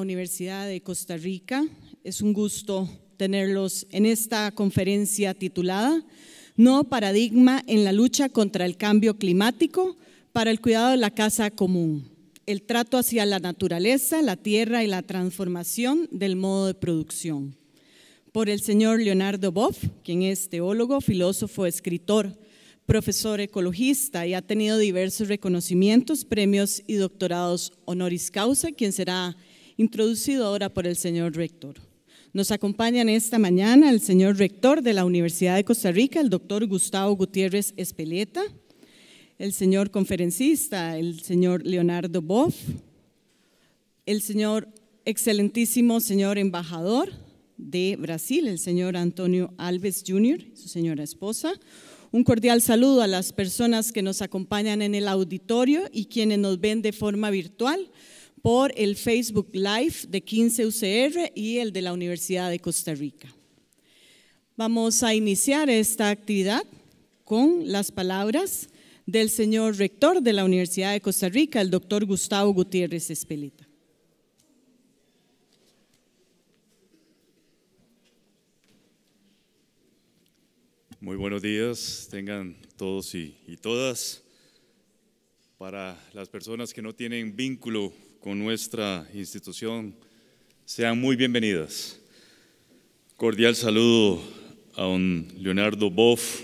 Universidad de Costa Rica. Es un gusto tenerlos en esta conferencia titulada No paradigma en la lucha contra el cambio climático para el cuidado de la casa común, el trato hacia la naturaleza, la tierra y la transformación del modo de producción. Por el señor Leonardo Boff, quien es teólogo, filósofo, escritor, profesor ecologista y ha tenido diversos reconocimientos, premios y doctorados honoris causa, quien será introducido ahora por el señor rector. Nos acompañan esta mañana el señor rector de la Universidad de Costa Rica, el doctor Gustavo Gutiérrez Espeleta, el señor conferencista, el señor Leonardo Boff, el señor excelentísimo señor embajador de Brasil, el señor Antonio Alves Jr., su señora esposa. Un cordial saludo a las personas que nos acompañan en el auditorio y quienes nos ven de forma virtual por el Facebook Live de 15UCR y el de la Universidad de Costa Rica. Vamos a iniciar esta actividad con las palabras del señor rector de la Universidad de Costa Rica, el doctor Gustavo Gutiérrez Espelita. Muy buenos días, tengan todos y, y, todas. Para las personas que no tienen vínculo con nuestra institución sean muy bienvenidas. Cordial saludo a don Leonardo Boff,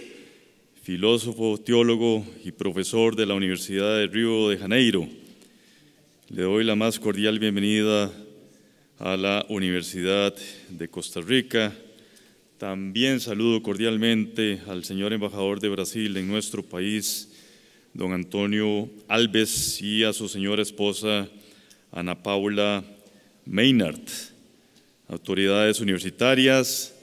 filósofo, teólogo y profesor de la Universidad de Río de Janeiro. Le doy la más cordial bienvenida a la Universidad de Costa Rica. También saludo cordialmente al señor embajador de Brasil en nuestro país, don Antonio Alves, y a su señora esposa, Ana Paula Maynard, autoridades universitarias,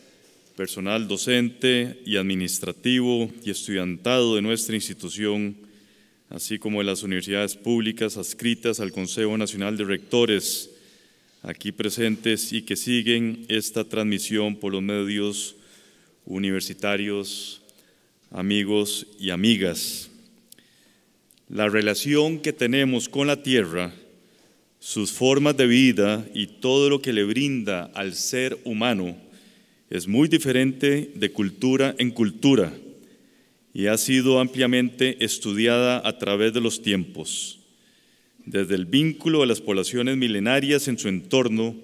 personal docente y administrativo y estudiantado de nuestra institución, así como de las universidades públicas adscritas al Consejo Nacional de Rectores, aquí presentes y que siguen esta transmisión por los medios universitarios, amigos y amigas. La relación que tenemos con la Tierra sus formas de vida y todo lo que le brinda al ser humano es muy diferente de cultura en cultura y ha sido ampliamente estudiada a través de los tiempos, desde el vínculo de las poblaciones milenarias en su entorno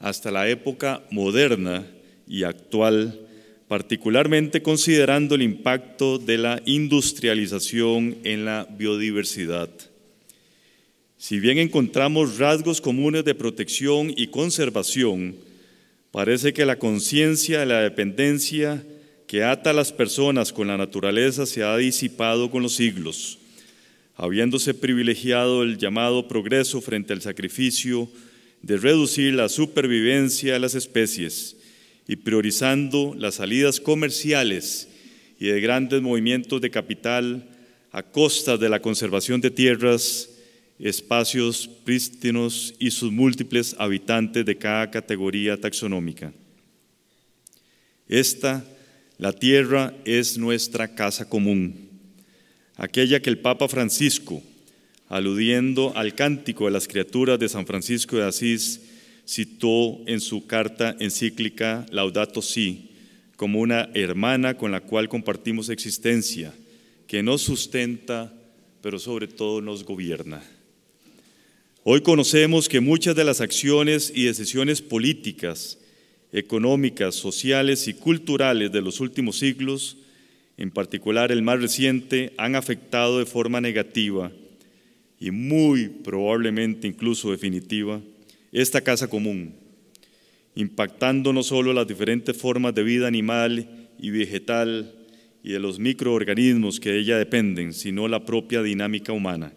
hasta la época moderna y actual, particularmente considerando el impacto de la industrialización en la biodiversidad. Si bien encontramos rasgos comunes de protección y conservación, parece que la conciencia de la dependencia que ata a las personas con la naturaleza se ha disipado con los siglos, habiéndose privilegiado el llamado progreso frente al sacrificio de reducir la supervivencia de las especies y priorizando las salidas comerciales y de grandes movimientos de capital a costa de la conservación de tierras espacios prístinos y sus múltiples habitantes de cada categoría taxonómica. Esta, la tierra, es nuestra casa común, aquella que el Papa Francisco, aludiendo al cántico de las criaturas de San Francisco de Asís, citó en su carta encíclica Laudato Si como una hermana con la cual compartimos existencia, que nos sustenta, pero sobre todo nos gobierna. Hoy conocemos que muchas de las acciones y decisiones políticas, económicas, sociales y culturales de los últimos siglos, en particular el más reciente, han afectado de forma negativa y muy probablemente incluso definitiva esta casa común, impactando no solo las diferentes formas de vida animal y vegetal y de los microorganismos que de ella dependen, sino la propia dinámica humana.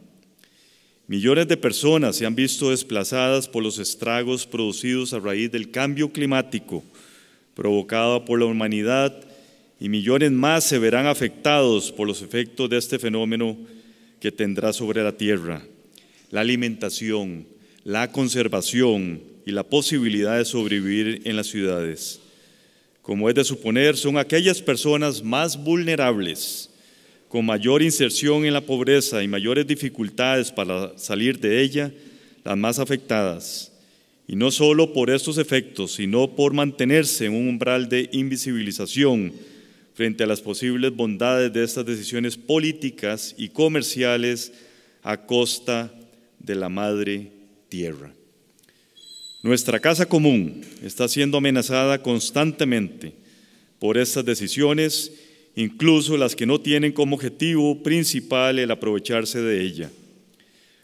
Millones de personas se han visto desplazadas por los estragos producidos a raíz del cambio climático provocado por la humanidad y millones más se verán afectados por los efectos de este fenómeno que tendrá sobre la tierra. La alimentación, la conservación y la posibilidad de sobrevivir en las ciudades. Como es de suponer, son aquellas personas más vulnerables con mayor inserción en la pobreza y mayores dificultades para salir de ella, las más afectadas, y no solo por estos efectos, sino por mantenerse en un umbral de invisibilización frente a las posibles bondades de estas decisiones políticas y comerciales a costa de la madre tierra. Nuestra casa común está siendo amenazada constantemente por estas decisiones incluso las que no tienen como objetivo principal el aprovecharse de ella.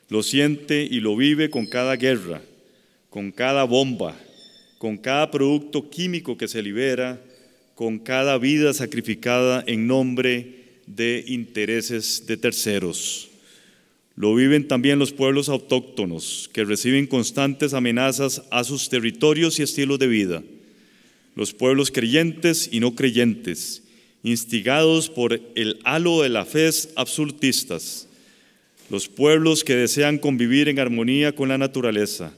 Lo siente y lo vive con cada guerra, con cada bomba, con cada producto químico que se libera, con cada vida sacrificada en nombre de intereses de terceros. Lo viven también los pueblos autóctonos, que reciben constantes amenazas a sus territorios y estilos de vida, los pueblos creyentes y no creyentes, instigados por el halo de la fe absolutistas, los pueblos que desean convivir en armonía con la naturaleza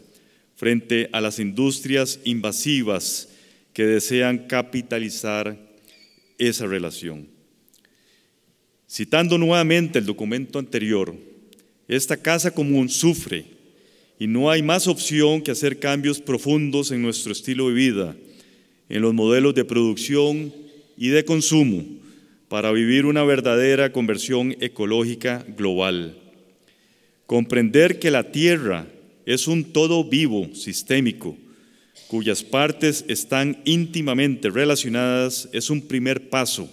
frente a las industrias invasivas que desean capitalizar esa relación. Citando nuevamente el documento anterior, esta casa común sufre y no hay más opción que hacer cambios profundos en nuestro estilo de vida, en los modelos de producción, y de consumo para vivir una verdadera conversión ecológica global. Comprender que la Tierra es un todo vivo, sistémico, cuyas partes están íntimamente relacionadas, es un primer paso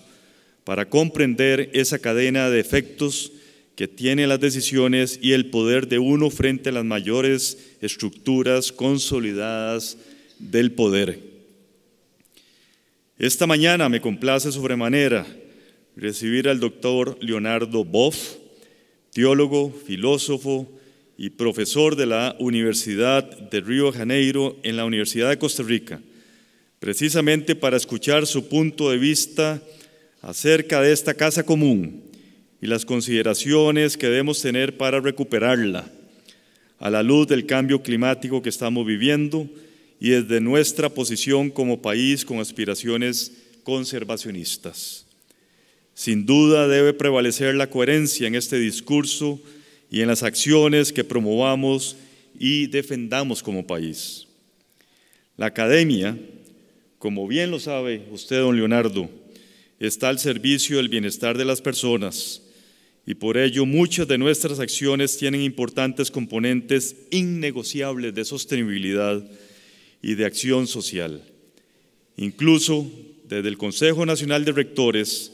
para comprender esa cadena de efectos que tienen las decisiones y el poder de uno frente a las mayores estructuras consolidadas del poder. Esta mañana me complace sobremanera recibir al doctor Leonardo Boff, teólogo, filósofo y profesor de la Universidad de Río de Janeiro en la Universidad de Costa Rica, precisamente para escuchar su punto de vista acerca de esta casa común y las consideraciones que debemos tener para recuperarla a la luz del cambio climático que estamos viviendo y desde nuestra posición como país con aspiraciones conservacionistas. Sin duda debe prevalecer la coherencia en este discurso y en las acciones que promovamos y defendamos como país. La academia, como bien lo sabe usted, don Leonardo, está al servicio del bienestar de las personas y por ello muchas de nuestras acciones tienen importantes componentes innegociables de sostenibilidad y de acción social. Incluso desde el Consejo Nacional de Rectores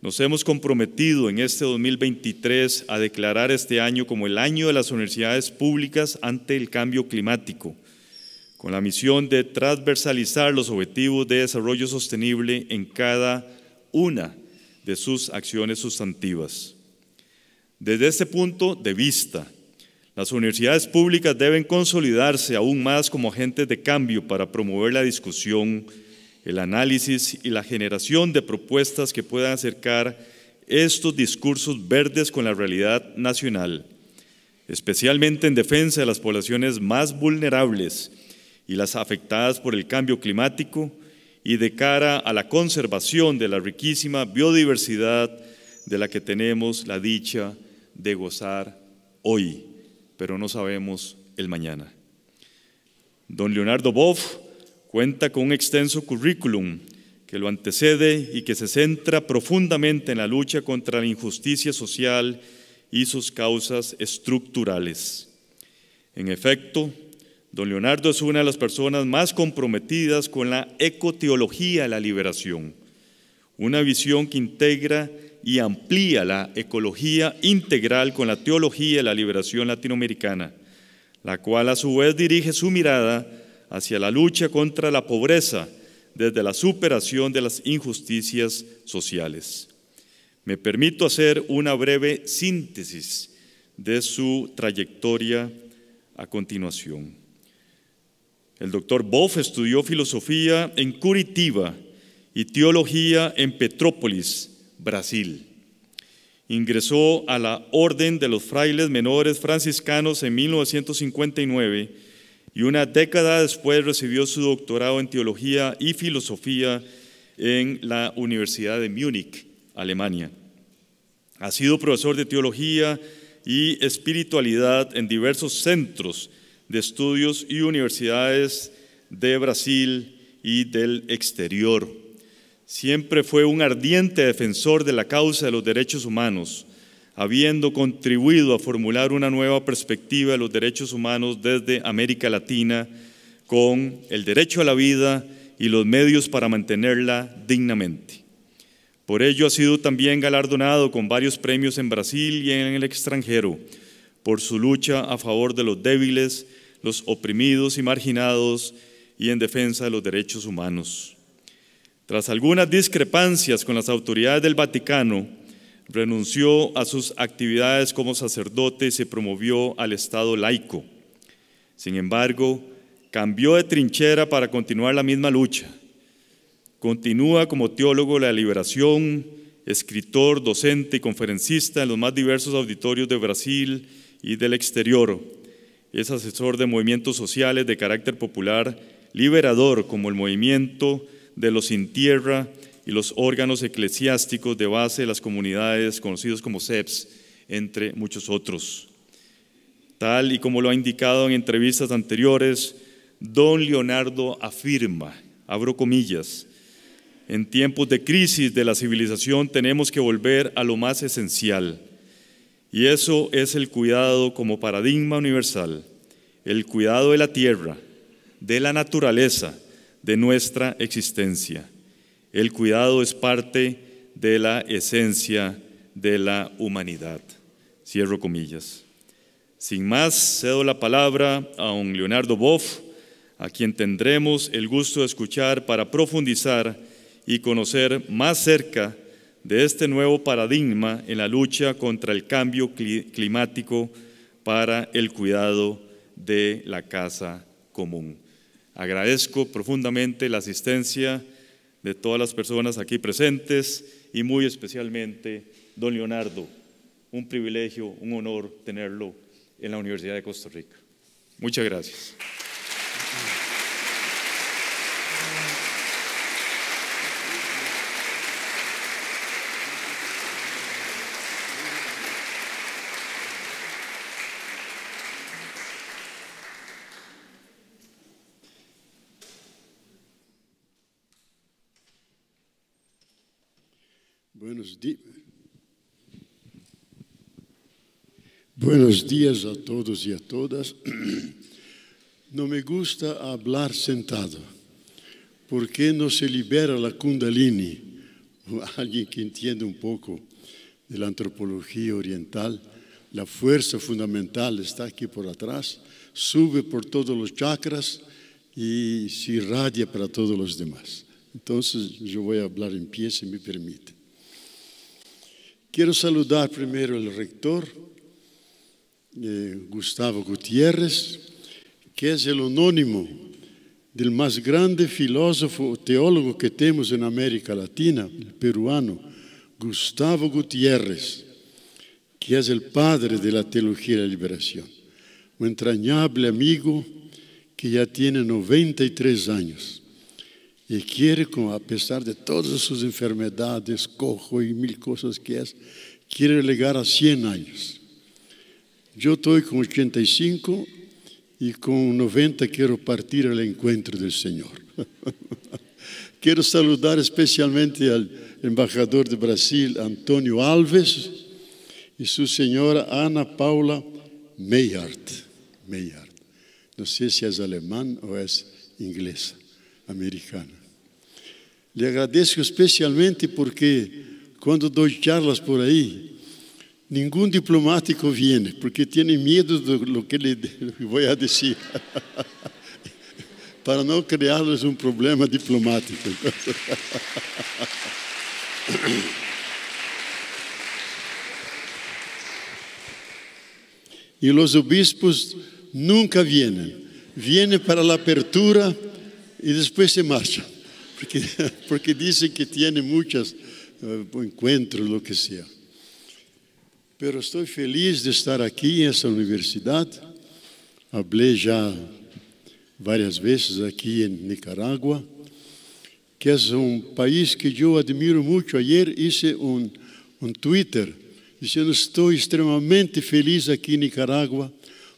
nos hemos comprometido en este 2023 a declarar este año como el año de las universidades públicas ante el cambio climático, con la misión de transversalizar los objetivos de desarrollo sostenible en cada una de sus acciones sustantivas. Desde este punto de vista, las universidades públicas deben consolidarse aún más como agentes de cambio para promover la discusión, el análisis y la generación de propuestas que puedan acercar estos discursos verdes con la realidad nacional, especialmente en defensa de las poblaciones más vulnerables y las afectadas por el cambio climático y de cara a la conservación de la riquísima biodiversidad de la que tenemos la dicha de gozar hoy pero no sabemos el mañana. Don Leonardo Boff cuenta con un extenso currículum que lo antecede y que se centra profundamente en la lucha contra la injusticia social y sus causas estructurales. En efecto, don Leonardo es una de las personas más comprometidas con la ecoteología de la liberación, una visión que integra y amplía la ecología integral con la teología de la liberación latinoamericana, la cual a su vez dirige su mirada hacia la lucha contra la pobreza desde la superación de las injusticias sociales. Me permito hacer una breve síntesis de su trayectoria a continuación. El doctor Boff estudió filosofía en Curitiba y teología en Petrópolis, Brasil. Ingresó a la Orden de los Frailes Menores Franciscanos en 1959 y una década después recibió su doctorado en Teología y Filosofía en la Universidad de Múnich, Alemania. Ha sido profesor de Teología y Espiritualidad en diversos centros de estudios y universidades de Brasil y del exterior. Siempre fue un ardiente defensor de la causa de los derechos humanos, habiendo contribuido a formular una nueva perspectiva de los derechos humanos desde América Latina con el derecho a la vida y los medios para mantenerla dignamente. Por ello ha sido también galardonado con varios premios en Brasil y en el extranjero por su lucha a favor de los débiles, los oprimidos y marginados y en defensa de los derechos humanos. Tras algunas discrepancias con las autoridades del Vaticano, renunció a sus actividades como sacerdote y se promovió al Estado laico. Sin embargo, cambió de trinchera para continuar la misma lucha. Continúa como teólogo de la liberación, escritor, docente y conferencista en los más diversos auditorios de Brasil y del exterior. Es asesor de movimientos sociales de carácter popular liberador como el movimiento de los sin tierra y los órganos eclesiásticos de base de las comunidades conocidos como CEPs, e entre muchos otros. Tal y como lo ha indicado en entrevistas anteriores, don Leonardo afirma, abro comillas, en tiempos de crisis de la civilización tenemos que volver a lo más esencial, y eso es el cuidado como paradigma universal, el cuidado de la tierra, de la naturaleza, de nuestra existencia. El cuidado es parte de la esencia de la humanidad. Cierro comillas. Sin más, cedo la palabra a un Leonardo Boff, a quien tendremos el gusto de escuchar para profundizar y conocer más cerca de este nuevo paradigma en la lucha contra el cambio climático para el cuidado de la casa común. Agradezco profundamente la asistencia de todas las personas aquí presentes y muy especialmente don Leonardo. Un privilegio, un honor tenerlo en la Universidad de Costa Rica. Muchas gracias. Buenos, días a todos y a todas. No me gusta hablar sentado, porque no se libera la kundalini. Alguien que entiende un poco de la antropología oriental, la fuerza fundamental está aquí por atrás, sube por todos los chakras y se irradia para todos los demás. Entonces yo voy a hablar en pie si me permite. Quiero saludar primero al rector, eh, Gustavo Gutiérrez, que es el anónimo del más grande filósofo o teólogo que tenemos en América Latina, el peruano, Gustavo Gutiérrez, que es el padre de la teología de la liberación, un entrañable amigo que ya tiene 93 años. Y quiere, a pesar de todas sus enfermedades, cojo y mil cosas que es, quiere llegar a 100 años. Yo estoy con 85 y con 90 quiero partir al encuentro del Señor. quiero saludar especialmente al embajador de Brasil, Antonio Alves, y su señora Ana Paula Meyard. No sé si es alemán o es inglesa. americana. Lhe agradeço especialmente porque, quando dou charlas por aí, nenhum diplomático vem, porque tem medo do que lhe vou dizer, para não criá-los um problema diplomático. e os obispos nunca vêm. Vêm para a apertura e depois se marcha, porque, porque dizem que tiene muitas uh, eh, lo que seja. Pero estou feliz de estar aqui em essa universidade. Hablé já várias vezes aqui em Nicarágua, que é um país que eu admiro muito. Ayer hice um, um Twitter dizendo: Estou extremamente feliz aqui em Nicarágua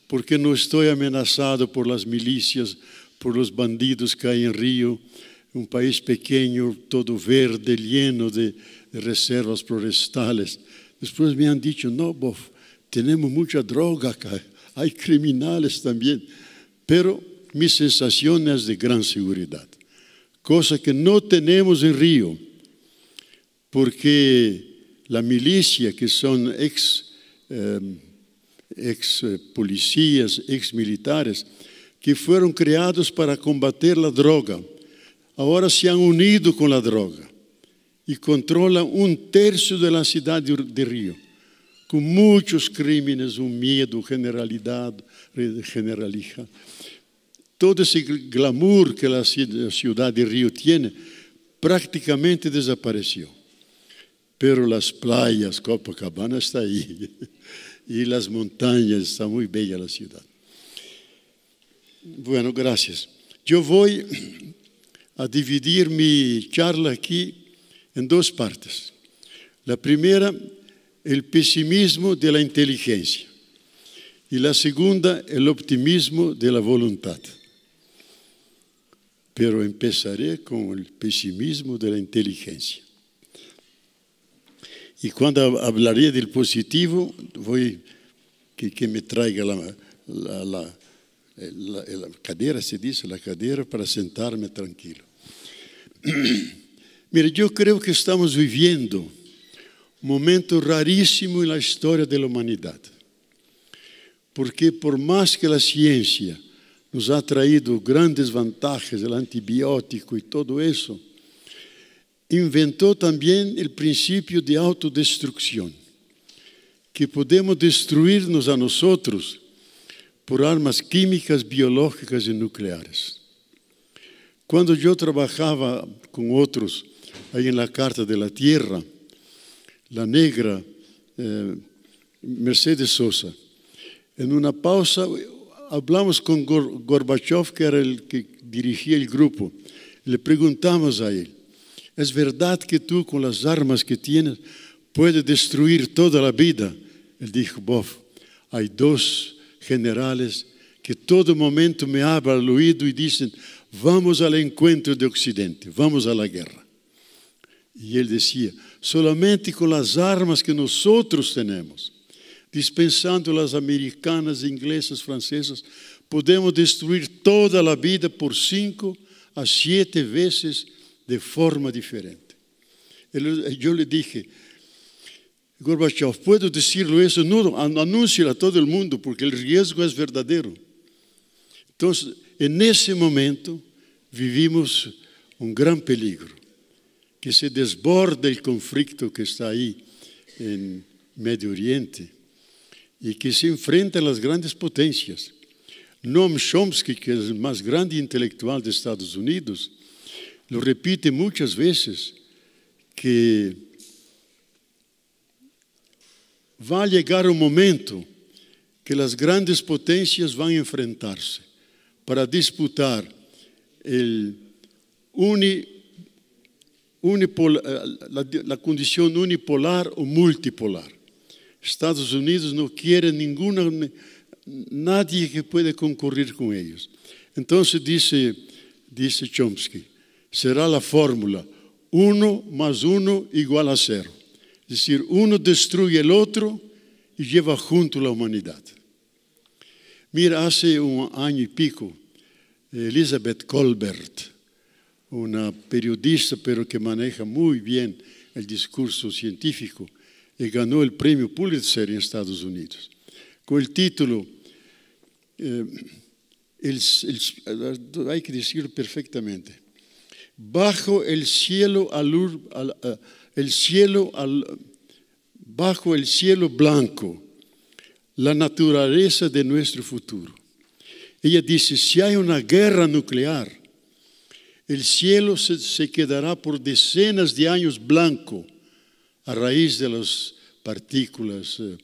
porque não estou ameaçado por las milícias, por los bandidos que hay en Río, un país pequeño, todo verde, lleno de, reservas forestales. Después me han dicho, no, tenemos mucha droga acá, hay criminales también, pero mi sensación es de gran seguridad, cosa que no tenemos en Río, porque la milicia, que son ex, em, ex eh, policías, ex militares, que fueron creados para combater la droga, ahora se han unido con la droga y controlan un tercio de la ciudad de Río, con muchos crímenes, un miedo, generalidad, generalija. Todo ese glamour que la ciudad de Río tiene prácticamente desapareció. Pero las playas, Copacabana está ahí, y las montañas, está muy bella la ciudad. Bueno, gracias. Yo voy a dividir mi charla aquí en dos partes. La primera, el pesimismo de la inteligencia. Y la segunda, el optimismo de la voluntad. Pero empezaré con el pesimismo de la inteligencia. Y cuando hablaré del positivo, voy que, que me traiga la la, la cadeira, se diz, a cadeira para sentar-me tranquilo. Mire, eu creio que estamos vivendo um momento raríssimo na história da humanidade. Porque, por mais que a ciência nos ha traído grandes vantagens, o antibiótico e todo isso, inventou também o princípio de autodestruição, que podemos destruir-nos a nós por armas químicas, biológicas y nucleares. Cuando yo trabajaba con otros ahí en la Carta de la Tierra, la negra eh, Mercedes Sosa, en una pausa hablamos con gorbachov Gorbachev, que era el que dirigía el grupo, le preguntamos a él, ¿es verdad que tú con las armas que tienes puedes destruir toda la vida? Él dijo, bof, hay dos generales que todo momento me abrem o ouvido e dizem: vamos ao encontro do Ocidente, vamos à guerra. E ele dizia: somente com as armas que nós temos, dispensando as americanas, inglesas, francesas, podemos destruir toda a vida por cinco a sete vezes de forma diferente. Eu lhe dije: Gorbachev, puedo decirlo eso, no, anúncielo a todo el mundo, porque el riesgo es verdadero. Entonces, en ese momento vivimos un gran peligro, que se desborda el conflicto que está ahí en Medio Oriente y que se enfrentan las grandes potencias. Noam Chomsky, que es el más grande intelectual de Estados Unidos, lo repite muchas veces que vai chegar o um momento que as grandes potências vão enfrentar-se para disputar uni, a condição unipolar ou multipolar. Estados Unidos não querem nenhuma, nadie que pueda concorrer com eles. Então, disse, disse Chomsky, será a fórmula 1 mais 1 igual a zero. Es decir, uno destruye el otro y lleva junto la humanidad. Mira, hace un año y pico, Elizabeth Colbert, una periodista, pero que maneja muy bien el discurso científico, y ganó el premio Pulitzer en Estados Unidos, con el título, eh, hay que decirlo perfectamente, Bajo el cielo al, eh, el cielo bajo el cielo blanco la naturaleza de nuestro futuro. Ella dice, si hay una guerra nuclear, el cielo se, se quedará por decenas de años blanco a raíz de las partículas, eh,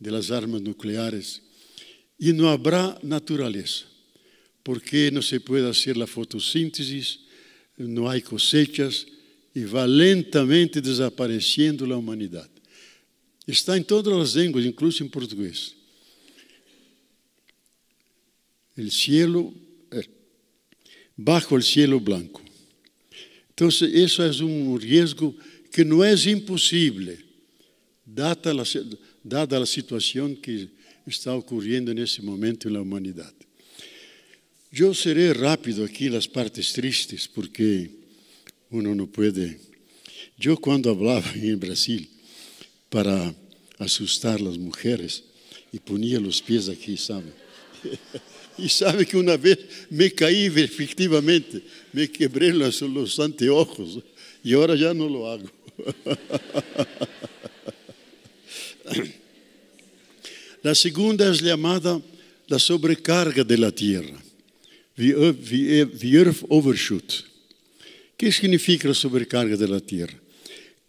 de las armas nucleares, y no habrá naturaleza, porque no se puede hacer la fotosíntesis, no hay cosechas, e vai lentamente desaparecendo a humanidade. Está em todas as línguas, incluso em português. O cielo, é bajo o cielo blanco. Então, isso é um risco que não é impossível, dada a, dada a situação que está ocorrendo nesse momento na humanidade. Eu serei rápido aqui nas partes tristes, porque uno no puede. Yo cuando hablaba en Brasil para asustar a las mujeres y ponía los pies aquí, ¿sabe? y sabe que una vez me caí efectivamente, me quebré los, anteojos y ahora ya no lo hago. la segunda es llamada la sobrecarga de la tierra, the earth overshoot. ¿Qué significa la sobrecarga de la Tierra?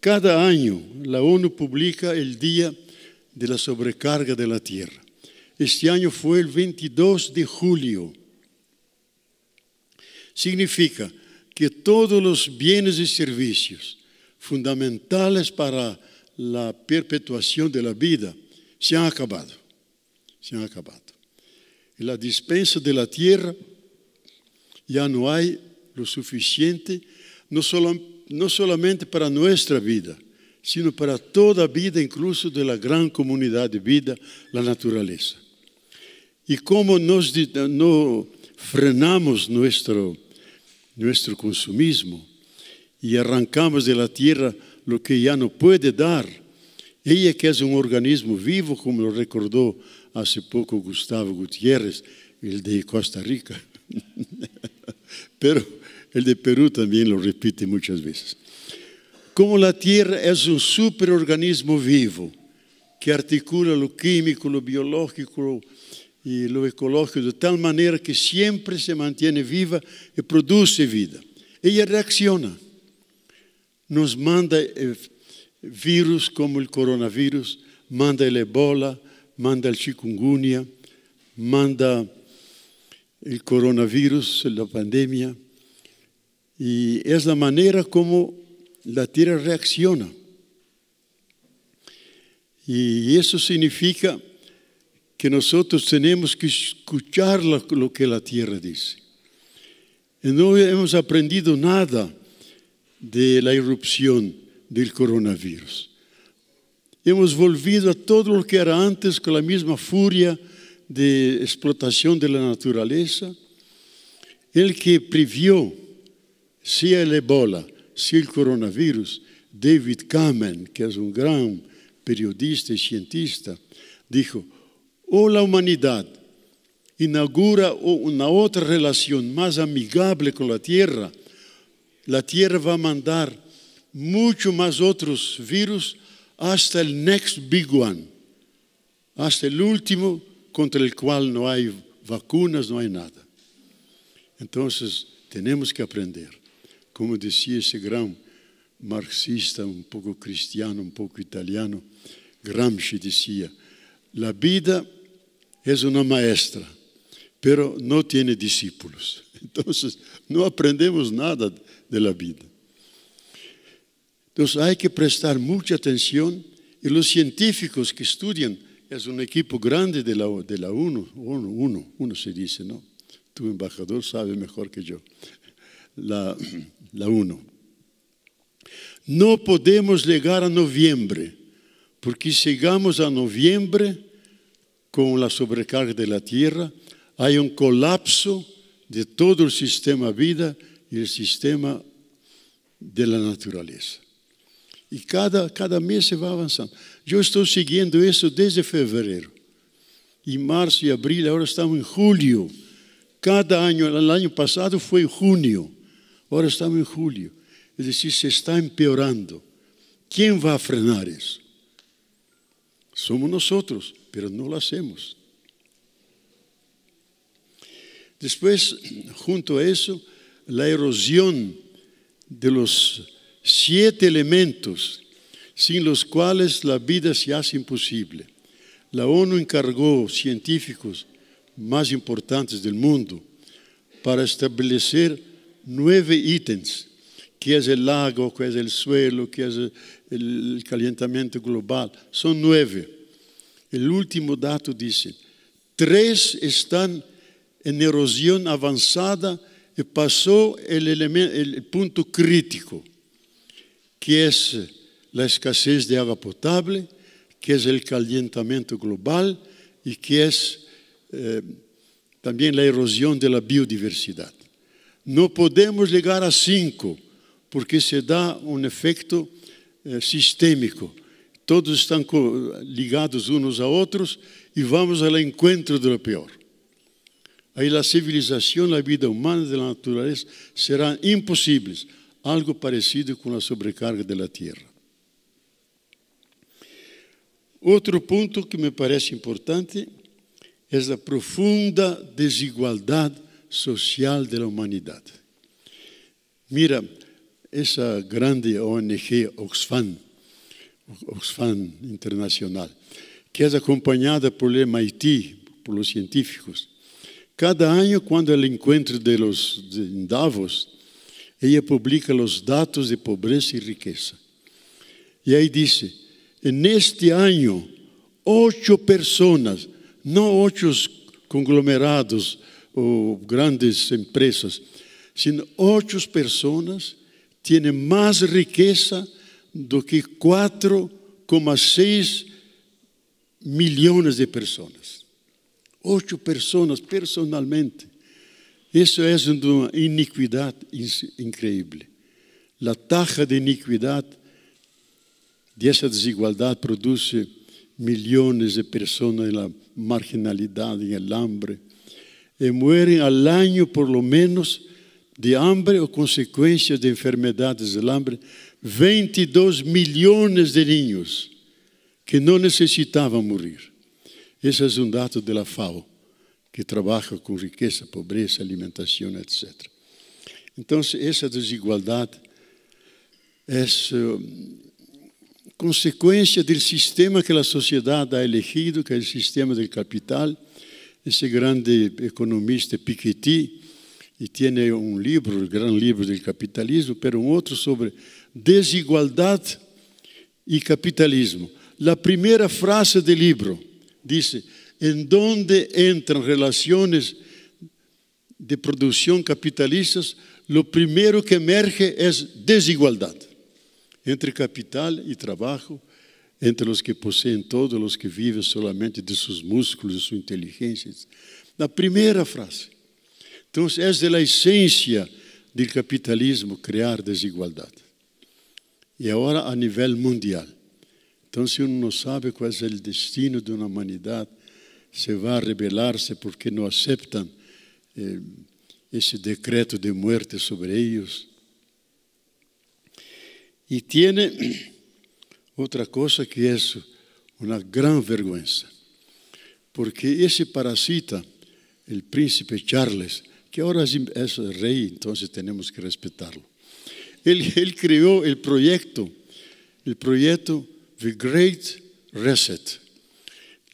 Cada año la ONU publica el Día de la Sobrecarga de la Tierra. Este año fue el 22 de julio. Significa que todos los bienes y servicios fundamentales para la perpetuación de la vida se han acabado. Se han acabado. En la dispensa de la tierra ya no hay lo suficiente Não solo, não somente para nossa vida, sino para toda a vida, incluso de grande comunidade de vida, a natureza. E como nós não frenamos nosso nosso consumismo e arrancamos de la tierra que já não pode dar. ela que é um organismo vivo, como lo há pouco Gustavo Gutiérrez, o de Costa Rica. Pero El de Perú también lo repite muchas veces. Como la Tierra es un superorganismo vivo que articula lo químico, lo biológico y lo ecológico de tal manera que siempre se mantiene viva y produce vida. Ella reacciona, nos manda eh, virus como el coronavirus, manda el ebola, manda el chikungunya, manda el coronavirus, la pandemia Y es la manera como la tierra reacciona. Y eso significa que nosotros tenemos que escuchar lo que la tierra dice. Y no hemos aprendido nada de la irrupción del coronavirus. Hemos volvido a todo lo que era antes con la misma furia de explotación de la naturaleza. El que previó si el ebola, si el coronavirus, David Kamen, que es un gran periodista y cientista, dijo, o oh, la humanidad inaugura una otra relación más amigable con la Tierra, la Tierra va a mandar muchos más otros virus hasta el next big one, hasta el último contra el cual no hay vacunas, no hay nada. Entonces, tenemos que aprender como decía ese gran marxista, un poco cristiano, un poco italiano, Gramsci decía, la vida es una maestra, pero no tiene discípulos. Entonces, no aprendemos nada de la vida. Entonces, hay que prestar mucha atención y los científicos que estudian, es un equipo grande de la, de la UNO, uno, uno, uno se dice, ¿no? Tu embajador sabe mejor que yo la, la 1. No podemos llegar a noviembre, porque llegamos a noviembre con la sobrecarga de la Tierra, hay un colapso de todo el sistema vida y el sistema de la naturaleza. Y cada, cada mes se va avanzando. Yo estoy siguiendo eso desde febrero. Y marzo y abril, ahora estamos en julio. Cada año, el año pasado fue junio. Ahora estamos en julio. Es decir, se está empeorando. ¿Quién va a frenar eso? Somos nosotros, pero no lo hacemos. Después, junto a eso, la erosión de los siete elementos sin los cuales la vida se hace imposible. La ONU encargó científicos más importantes del mundo para establecer nueve ítems, que es el lago, que es el suelo, que es el calentamiento global. Son nueve. El último dato dice, tres están en erosión avanzada y pasó el, el punto crítico, que es la escasez de agua potable, que es el calentamiento global y que es eh, también la erosión de la biodiversidad. Não podemos ligar a cinco, porque se dá um efeito eh, sistêmico. Todos estão ligados uns a outros e vamos ao encontro do pior. Aí a civilização, a vida humana e da natureza serão impossíveis. Algo parecido com a sobrecarga da Terra. Outro ponto que me parece importante é a profunda desigualdade social de la humanidad. Mira, esa grande ONG Oxfam, Oxfam Internacional, que es acompañada por el MIT, por los científicos. Cada año, cuando el encuentro de los de Davos, ella publica los datos de pobreza y riqueza. Y ahí dice, en este año, ocho personas, no ocho conglomerados, o grandes empresas, sino ocho personas tienen más riqueza do que 4,6 millones de personas. Ocho personas, personalmente. Eso es una iniquidad increíble. La tasa de iniquidad de esa desigualdad produce millones de personas en la marginalidad, en el hambre. e muerem al año por lo menos de hambre ou consequências de enfermidades del hambre 22 milhões de niños que não necessitavam morrer. Esse é um dado da FAO, que trabalha com riqueza, pobreza, alimentação, etc. Então, essa desigualdade é consequência do sistema que a sociedade ha elegido, que é o sistema do capital, ese grande economista Piketty, y tiene un libro, el gran libro del capitalismo, pero un otro sobre desigualdad y capitalismo. La primera frase del libro dice, ¿en donde entran relaciones de producción capitalistas, Lo primero que emerge es desigualdad entre capital y trabajo. entre os que possuem todos os que vivem solamente de seus músculos e sua inteligência. Na primeira frase. Então, essa é a essência do capitalismo, criar desigualdade. E agora a nível mundial. Então, se um não sabe qual é o destino de uma humanidade, se vai rebelar-se porque não aceitam eh, esse decreto de morte sobre eles. E tem Otra cosa que es una gran vergüenza. porque ese parasita, el príncipe Charles, que ahora es rey, entonces tenemos que respetarlo. Él creó el proyecto, el proyecto The Great Reset,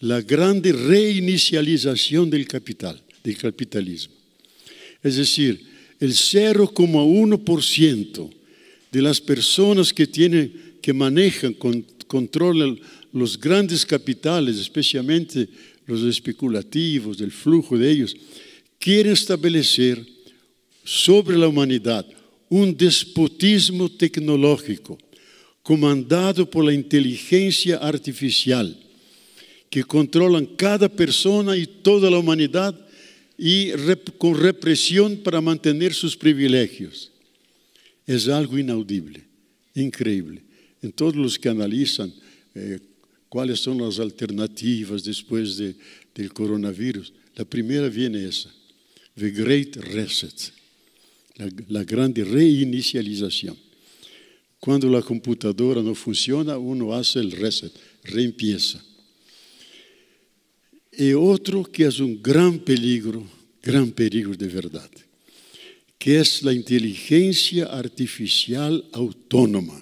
La grande reinicialización del capital, del capitalismo. Es decir, el 0,1% de las personas que tienen que manejan, con, controlan los grandes capitales, especialmente los especulativos, del flujo de ellos, quieren establecer sobre la humanidad un despotismo tecnológico comandado por la inteligencia artificial, que controlan cada persona y toda la humanidad y con represión para mantener sus privilegios. Es algo inaudible, increíble. En todos los que analizan eh, cuáles son las alternativas después del coronavirus, la primera viene esa, The Great Reset, la, la grande reinicialización. Cuando la computadora no funciona, uno hace el reset, reempieza. Y otro que es un gran peligro, gran peligro de verdad, que es la inteligencia artificial autónoma.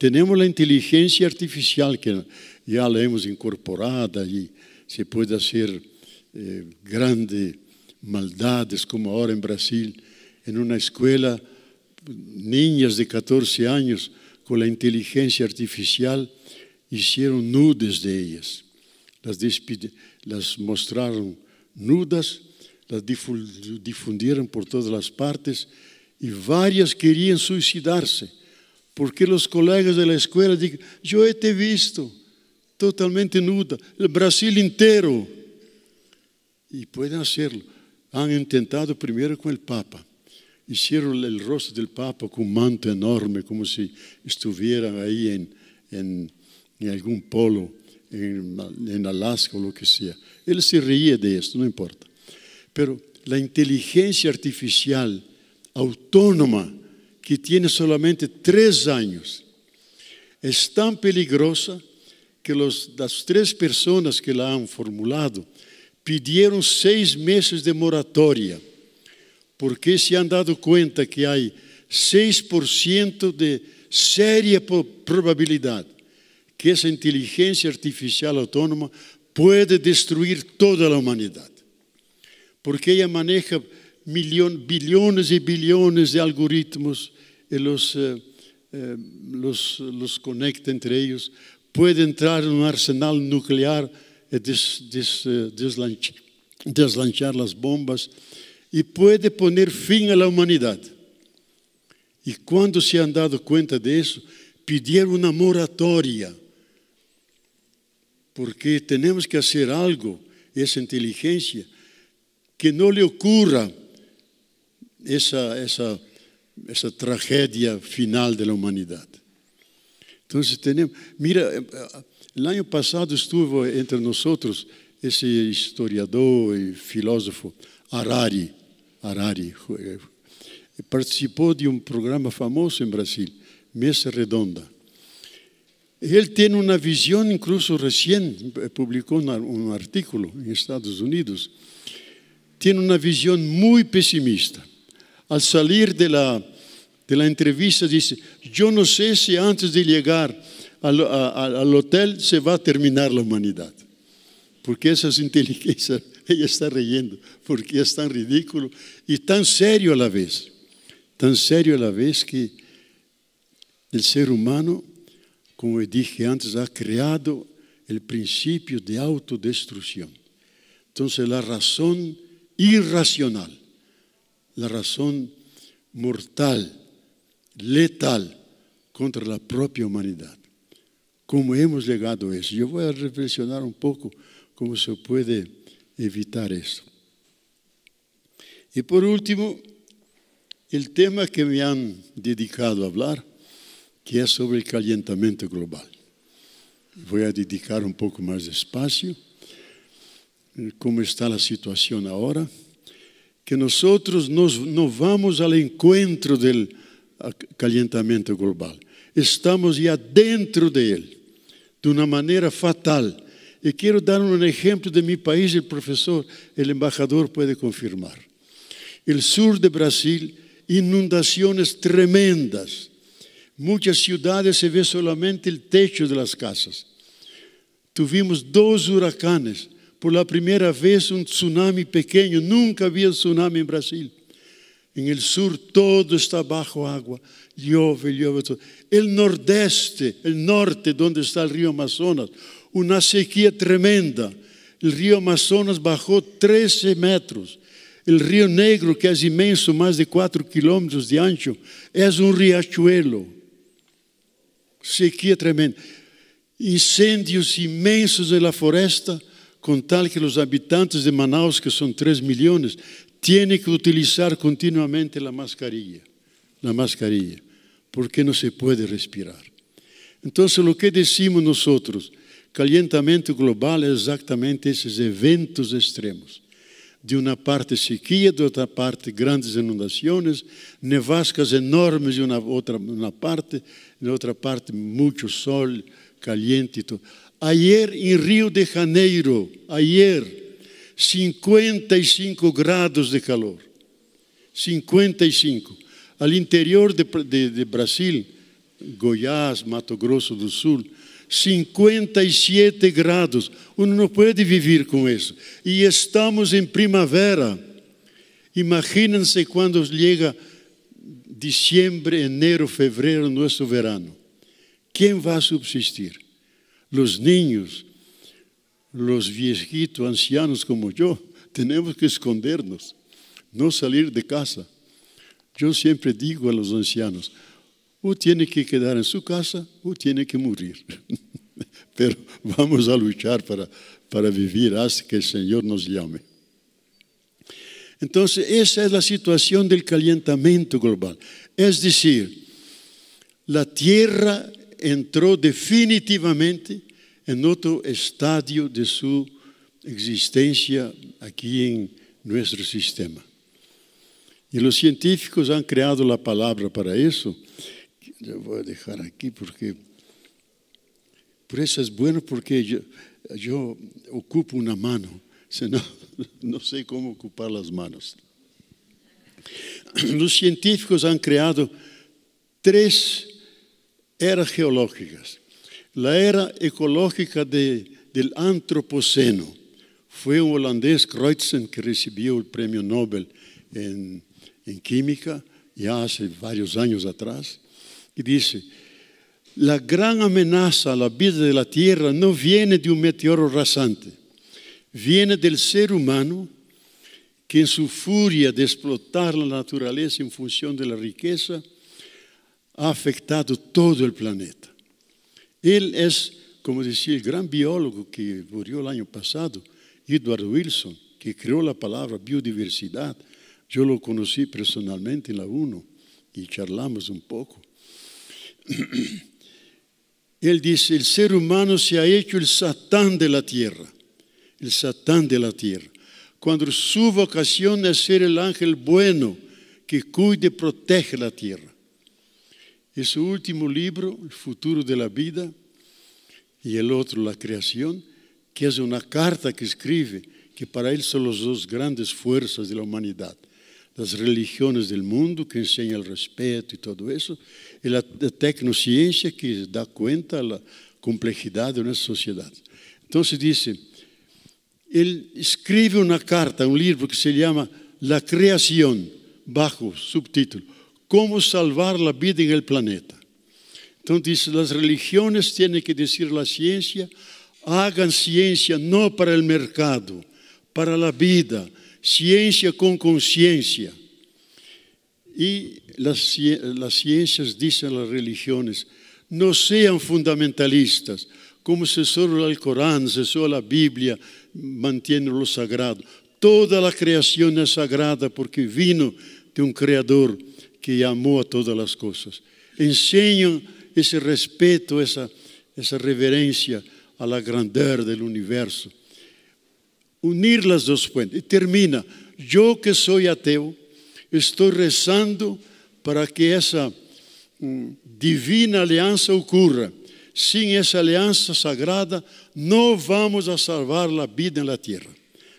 Tenemos la inteligencia artificial que ya la hemos incorporada y se puede hacer eh, grandes maldades, como ahora en Brasil, en una escuela, niñas de 14 años con la inteligencia artificial hicieron nudes de ellas, las mostraron nudas, las difundieron por todas las partes y varias querían suicidarse porque los colegas de la escuela dicen, yo te visto totalmente nuda, el Brasil entero. Y pueden hacerlo. Han intentado primero con el Papa. Hicieron el rostro del Papa con un manto enorme, como si estuvieran ahí en algún polo, en Alaska o lo que sea. Él se reía de esto, no importa. Pero la inteligencia artificial autónoma que tiene solamente tres años, es tan peligrosa que los, las tres personas que la han formulado pidieron seis meses de moratoria, porque se han dado cuenta que hay 6% de seria probabilidad que esa inteligencia artificial autónoma puede destruir toda la humanidad, porque ella maneja bilhões billones y billones de algoritmos, los, eh, eh, los, los, conecta entre ellos, puede entrar en un arsenal nuclear, des, eh, deslanchar, las bombas y puede poner fin a la humanidad. Y cuando se han dado cuenta de eso, pidieron una moratoria, porque tenemos que hacer algo, esa inteligencia, que no le ocurra esa, esa essa tragédia final da humanidade. Então, temos, mira, eh, eh, no ano passado estuvo entre nós outros esse historiador e filósofo Harari, Harari eh, participou de um programa famoso em Brasil, Mesa Redonda. Ele tem uma visão, incluso recém publicou um artigo nos Estados Unidos, tem uma visão muito pessimista. al salir de la, entrevista dice, yo no sé si antes de llegar al, al hotel se va a terminar la humanidad. Porque esa inteligencia, ella está riendo, porque es tan ridículo y tan serio a la vez, tan serio a la vez que el ser humano, como dije antes, ha creado el principio de autodestrucción. Entonces la razón irracional la razón mortal, letal contra la propia humanidad. ¿Cómo hemos llegado a eso? Yo voy a reflexionar un poco cómo se puede evitar eso. Y por último, el tema que me han dedicado a hablar, que es sobre el calentamiento global. Voy a dedicar un poco más de espacio, cómo está la situación ahora que nosotros nos, no vamos al encuentro del calentamiento global. Estamos ya dentro de él, de una manera fatal. Y quiero dar un ejemplo de mi país, el profesor, el embajador puede confirmar. El sur de Brasil, inundaciones tremendas. Muchas ciudades se ve solamente el techo de las casas. Tuvimos dos huracanes la primeira vez um tsunami pequeno. Nunca havia tsunami em Brasil. Em el sur todo está bajo agua. Llueve, llueve. Todo. El nordeste, el norte, donde está el río Amazonas, una sequía tremenda. El río Amazonas bajó 13 metros. El río Negro, que é imenso, mais de 4 quilômetros de ancho, é um riachuelo. Sequia tremenda. Incêndios imensos na floresta com tal que os habitantes de Manaus, que são 3 milhões, têm que utilizar continuamente a mascarilla, a mascarilla, porque não se pode respirar. Então, o que decimos nós, calentamento global é exatamente esses eventos extremos. De uma parte sequia, de outra parte grandes inundações, nevascas enormes de uma outra uma parte, de outra parte muito sol, caliente. Ayer em Rio de Janeiro, ayer, 55 graus de calor. 55. Al interior de, de, de Brasil, Goiás, Mato Grosso do Sul, 57 graus. Uno não pode viver com isso. E estamos em primavera. Imaginem-se quando chega dezembro, janeiro, fevereiro, nosso verão. Quem vai subsistir? los niños, los viejitos, ancianos como yo, tenemos que escondernos, no salir de casa. Yo siempre digo a los ancianos, o tiene que quedar en su casa o tiene que morir. Pero vamos a luchar para, para vivir hasta que el Señor nos llame. Entonces, esa es la situación del calentamiento global. Es decir, la tierra entrou definitivamente em outro estádio de sua existência aqui em nosso sistema. E os científicos han criado a palavra para isso. Eu vou deixar aqui porque por isso é bom porque eu, eu ocupo uma mão, senão não sei como ocupar as mãos. Os científicos han criado três eras geológicas. La era ecológica del antropoceno. Fue un holandés, Kreutzen, que recibió el premio Nobel en, en química ya hace varios años atrás, y dice, la gran amenaza a la vida de la Tierra no viene de un meteoro rasante, viene del ser humano que en su furia de explotar la naturaleza en función de la riqueza, ha afectado todo el planeta. Él es, como decía el gran biólogo que murió el año pasado, Edward Wilson, que creó la palabra biodiversidad. Yo lo conocí personalmente en la UNO y charlamos un poco. Él dice, el ser humano se ha hecho el satán de la tierra, el satán de la tierra, cuando su vocación es ser el ángel bueno que cuide y protege la tierra. Es su último libro, El futuro de la vida, y el otro, La creación, que es una carta que escribe que para él son las dos grandes fuerzas de la humanidad. Las religiones del mundo, que enseña el respeto y todo eso, y la tecnociencia que da cuenta de la complejidad de una sociedad. Entonces dice, él escribe una carta, un libro que se llama La creación, bajo subtítulo cómo salvar la vida en el planeta. Entonces las religiones tienen que decir la ciencia, hagan ciencia no para el mercado, para la vida, ciencia con conciencia. Y las, ciencias dicen las religiones, no sean fundamentalistas, como se solo el Corán, se solo la Biblia mantiene lo sagrado. Toda la creación es sagrada porque vino de un creador que amou a todas as coisas. Ensinam esse respeito, essa, essa reverência à grandeur do universo. Unir as duas pontes E termina. Eu que sou ateu, estou rezando para que essa hum, mm, divina aliança ocorra. Sem essa aliança sagrada, não vamos a salvar a vida na terra.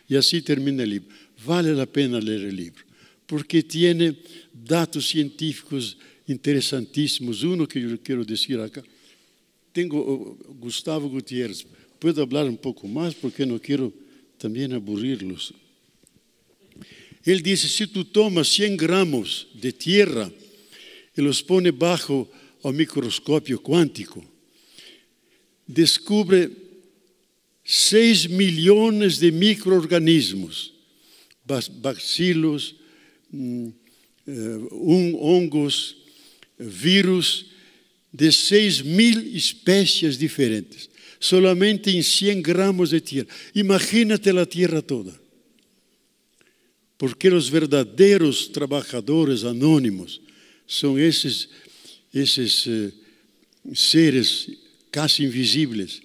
E assim termina o livro. Vale a pena ler o livro, porque tem datos científicos interesantísimos. Uno que yo quiero decir acá. Tengo Gustavo Gutiérrez. Puedo hablar un poco más porque no quiero también aburrirlos. Él dice, si tú tomas 100 gramos de tierra y los pone bajo un microscopio cuántico, descubre 6 millones de microorganismos, bacilos, mm, Eh, hongos, eh, vírus de 6 mil espécies diferentes, solamente em 100 gramas de terra. Imagínate a Terra toda. Porque os verdadeiros trabalhadores anônimos são esses, esses eh, seres quase invisíveis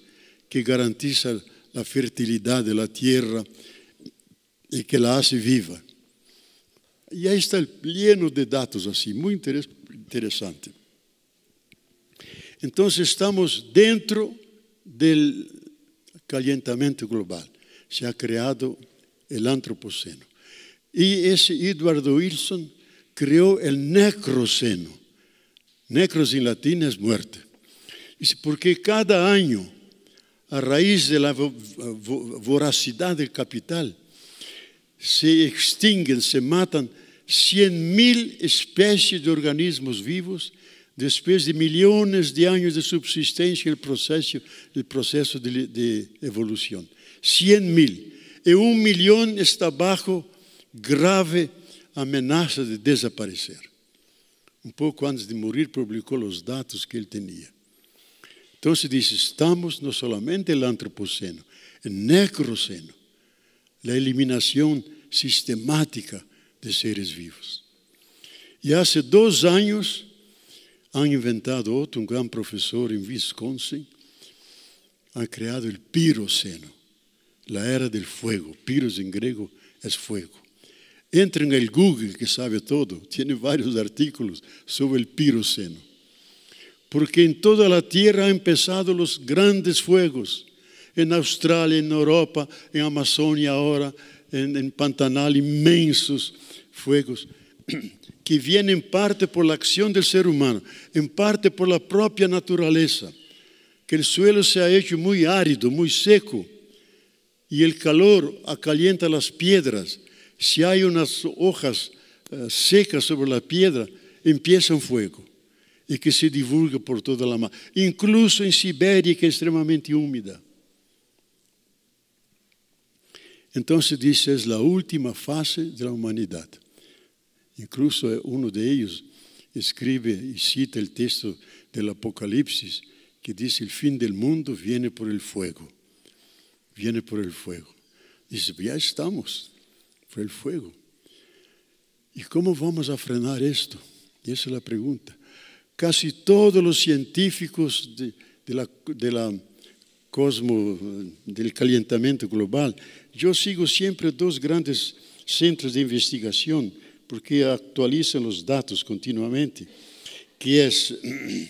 que garantizam a fertilidade da terra e que la hace viva. Y e ahí está el lleno de datos así, muy interesante. Entonces estamos dentro del calentamiento global. Se ha creado el antropoceno. Y e ese Eduardo Wilson creó el necroceno. Necros en latín es muerte. Dice, porque cada año, a raíz de la voracidad del capital, se extinguem, se matam 100 mil espécies de organismos vivos depois de milhões de anos de subsistência e processo, el processo de, de evolução. 100 mil. E um milhão está abaixo grave ameaça de desaparecer. Um pouco antes de morrer, publicou os dados que ele tinha. Então se diz, estamos não somente no antropoceno, no necroceno. la eliminación sistemática de seres vivos. Y hace dos años han inventado otro, un gran profesor en Wisconsin, ha creado el piroceno, la era del fuego. Piros en griego es fuego. Entra en el Google, que sabe todo, tiene varios artículos sobre el piroceno. Porque en toda la tierra han empezado los grandes fuegos en Australia, en Europa, en Amazonia ahora, en, Pantanal, inmensos fuegos que vienen en parte por la acción del ser humano, en parte por la propia naturaleza, que el suelo se ha hecho muy árido, muy seco, y el calor acalienta las piedras. Si hay unas hojas eh, secas sobre la piedra, empieza un fuego y que se divulga por toda la mar, incluso en Siberia, que es extremadamente húmeda. Entonces dice, es la última fase de la humanidad. Incluso uno de ellos escribe y cita el texto del Apocalipsis que dice, el fin del mundo viene por el fuego, viene por el fuego. Dice, ya estamos por el fuego. ¿Y cómo vamos a frenar esto? esa es la pregunta. Casi todos los científicos de, la, cosmo, del calentamiento global yo sigo siempre dos grandes centros de investigación porque actualizan los datos continuamente, que es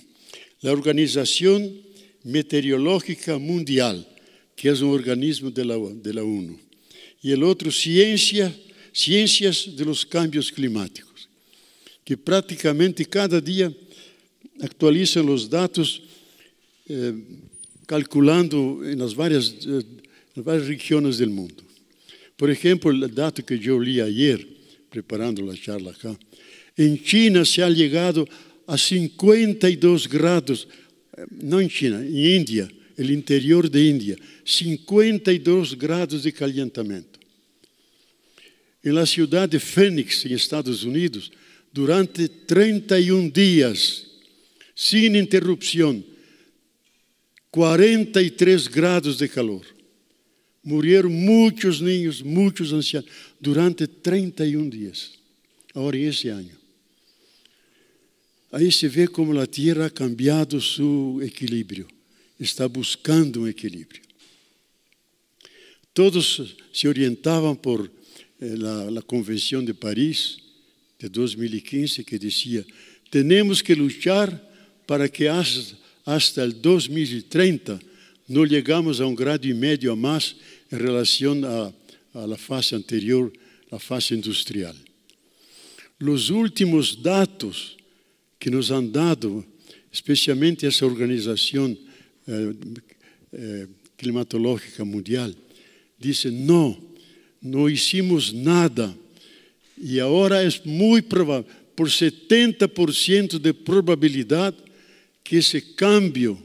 la Organización Meteorológica Mundial, que es un organismo de la, de ONU, y el otro Ciencia, Ciencias de los Cambios Climáticos, que prácticamente cada día actualizan los datos eh, calculando en las varias... Eh, nas várias regiões do mundo. Por exemplo, o dado que eu li ayer, preparando a charla acá, em China se ha chegado a 52 graus, eh, não em China, em Índia, no interior de Índia, 52 graus de calentamento. Em la cidade de Phoenix, em Estados Unidos, durante 31 dias, sem interrupção, 43 graus de calor. Morreram muitos ninhos, muitos ancianos, durante 31 dias, agora esse ano. Aí se vê como a Terra cambiado seu equilíbrio, está buscando um equilíbrio. Todos se orientavam por eh, Convenção de Paris de 2015 que dizia: "Temos que lutar para que hasta, hasta el 2030 não chegamos a um grado e meio a mais en relación a, a la fase anterior, la fase industrial. Los últimos datos que nos han dado, especialmente esa organización eh, eh, climatológica mundial, dice, no, no hicimos nada. E agora é muito provável, por 70% de probabilidade, que esse cambio,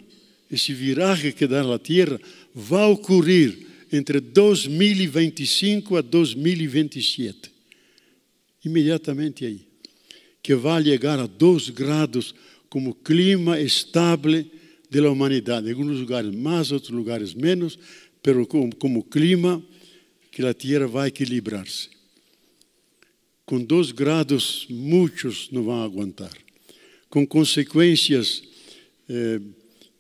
esse viraje que dá na Terra, vá ocorrer entre 2025 a 2027. Imediatamente aí. Que vai chegar a 2 graus como clima estável da humanidade. Em alguns lugares mais, outros lugares menos, mas como, como clima que a Terra vai equilibrar-se. Com 2 graus, muitos não vão aguentar. Com consequências, eh,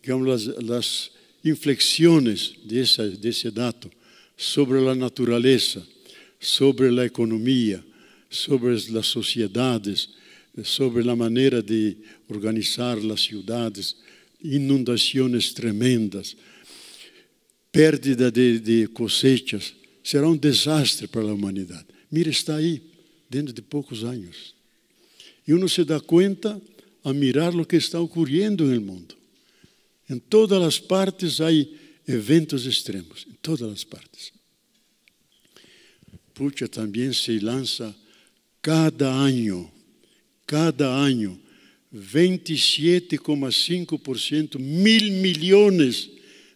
digamos, as, as inflexiones de, esa, de ese dato sobre la naturaleza, sobre la economía, sobre las sociedades, sobre la manera de organizar las ciudades, inundaciones tremendas, pérdida de, de cosechas, será um desastre para a humanidade. Mira, está aí, dentro de poucos anos. E uno se dá conta a mirar o que está ocorrendo no mundo. Em todas as partes há eventos extremos, em todas as partes. Pucha também se lança cada ano, cada ano, 27,5% mil milhões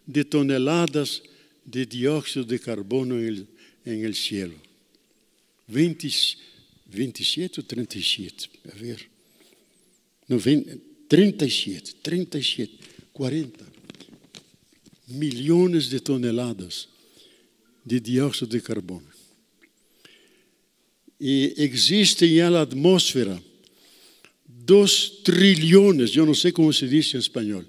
de toneladas de dióxido de carbono em el, cielo. 20, 27 ou 37? A ver. No, 37, 37. 40 millones de toneladas de dióxido de carbono. Y existe en la atmósfera 2 trillones, yo no sé cómo se dice en español,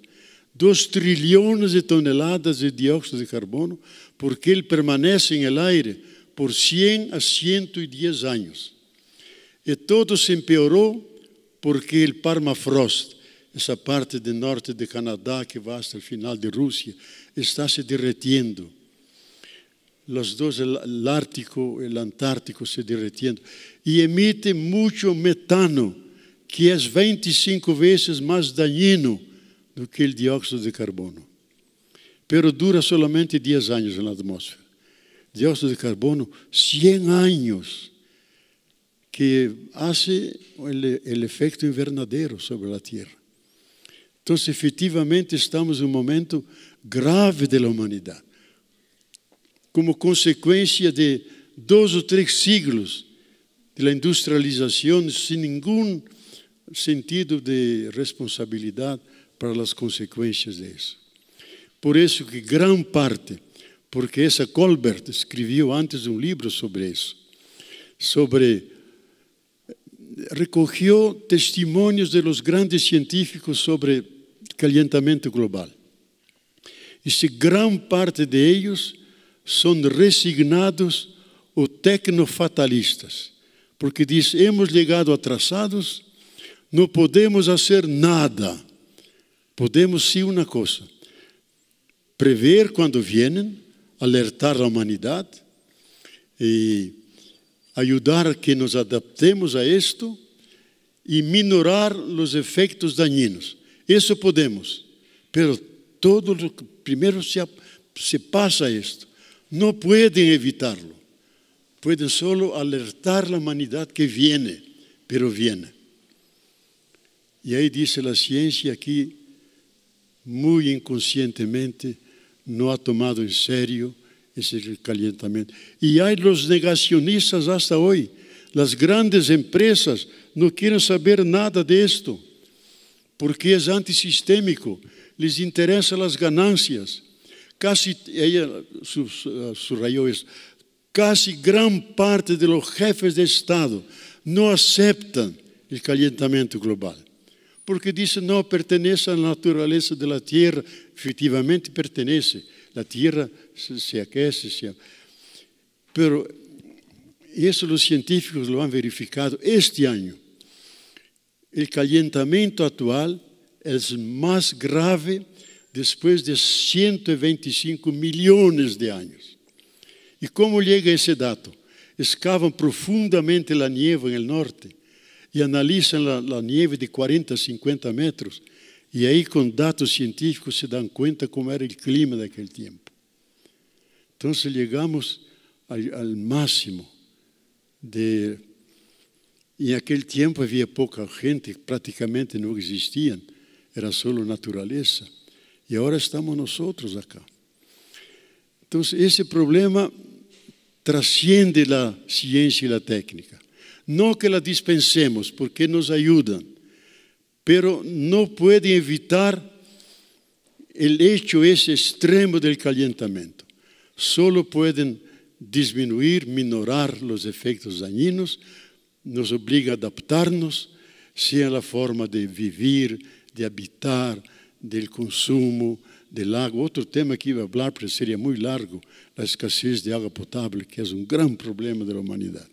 2 trillones de toneladas de dióxido de carbono, porque él permanece en el aire por 100 a 110 años. Y todo se empeoró porque el parmafrost essa parte do norte de Canadá que vai até o final de Rússia, está se derretendo. Os dois, o Ártico e o Antártico, se derretendo. E emite muito metano, que é 25 vezes mais daninho do que o dióxido de carbono. Pero dura solamente 10 anos na atmosfera. Dióxido de carbono, 100 anos que hace el, el efecto invernadero sobre la Tierra. Então, se efetivamente estamos em um momento grave da humanidade, como consequência de dois ou três siglos da industrialização sem nenhum sentido de responsabilidade para as consequências disso. Por isso que grande parte, porque essa Colbert escreveu antes um livro sobre isso, sobre eh, recolheu testemunhos de los grandes científicos sobre calentamento global. E se grande parte deles são resignados ou tecnofatalistas, porque diz, hemos chegado atrasados, não podemos fazer nada. Podemos sim uma coisa, prever quando vêm, alertar a humanidade e ajudar que nos adaptemos a isto e minorar os efeitos daninhos. Eso podemos. Pero que primeiro se, se pasa esto. No pueden evitarlo. Pueden solo alertar la humanidad que viene, pero viene. Y ahí dice la ciencia aquí, muy inconscientemente, no ha tomado en serio ese calentamiento. Y hay los negacionistas hasta hoy. Las grandes empresas no quieren saber nada de esto. porque é antissistêmico, lhes interessam as ganâncias. Casi, ela subrayou isso, casi gran parte de los jefes de Estado não aceitam o calentamento global, porque dizem não pertence à natureza da Terra, efetivamente pertence, a Terra se, se aquece, se... Pero isso os científicos lo han verificado este ano. el calentamiento actual es más grave después de 125 millones de años. ¿Y cómo llega ese dato? Excavan profundamente la nieve en el norte y analizan la, nieve de 40 50 metros y ahí con datos científicos se dan cuenta cómo era el clima de aquel tiempo. Entonces llegamos al máximo de en aquel tiempo había poca gente, prácticamente no existían, era solo naturaleza. Y ahora estamos nosotros acá. Entonces, ese problema trasciende la ciencia y la técnica. No que la dispensemos, porque nos ayudan, pero no puede evitar el hecho ese extremo del calentamiento. Solo pueden disminuir, minorar los efectos dañinos, nos obriga a adaptar-nos, à forma de viver, de habitar, do consumo de água. Outro tema que ia falar, porque seria muito largo, a escassez de água potável, que é um grande problema da humanidade.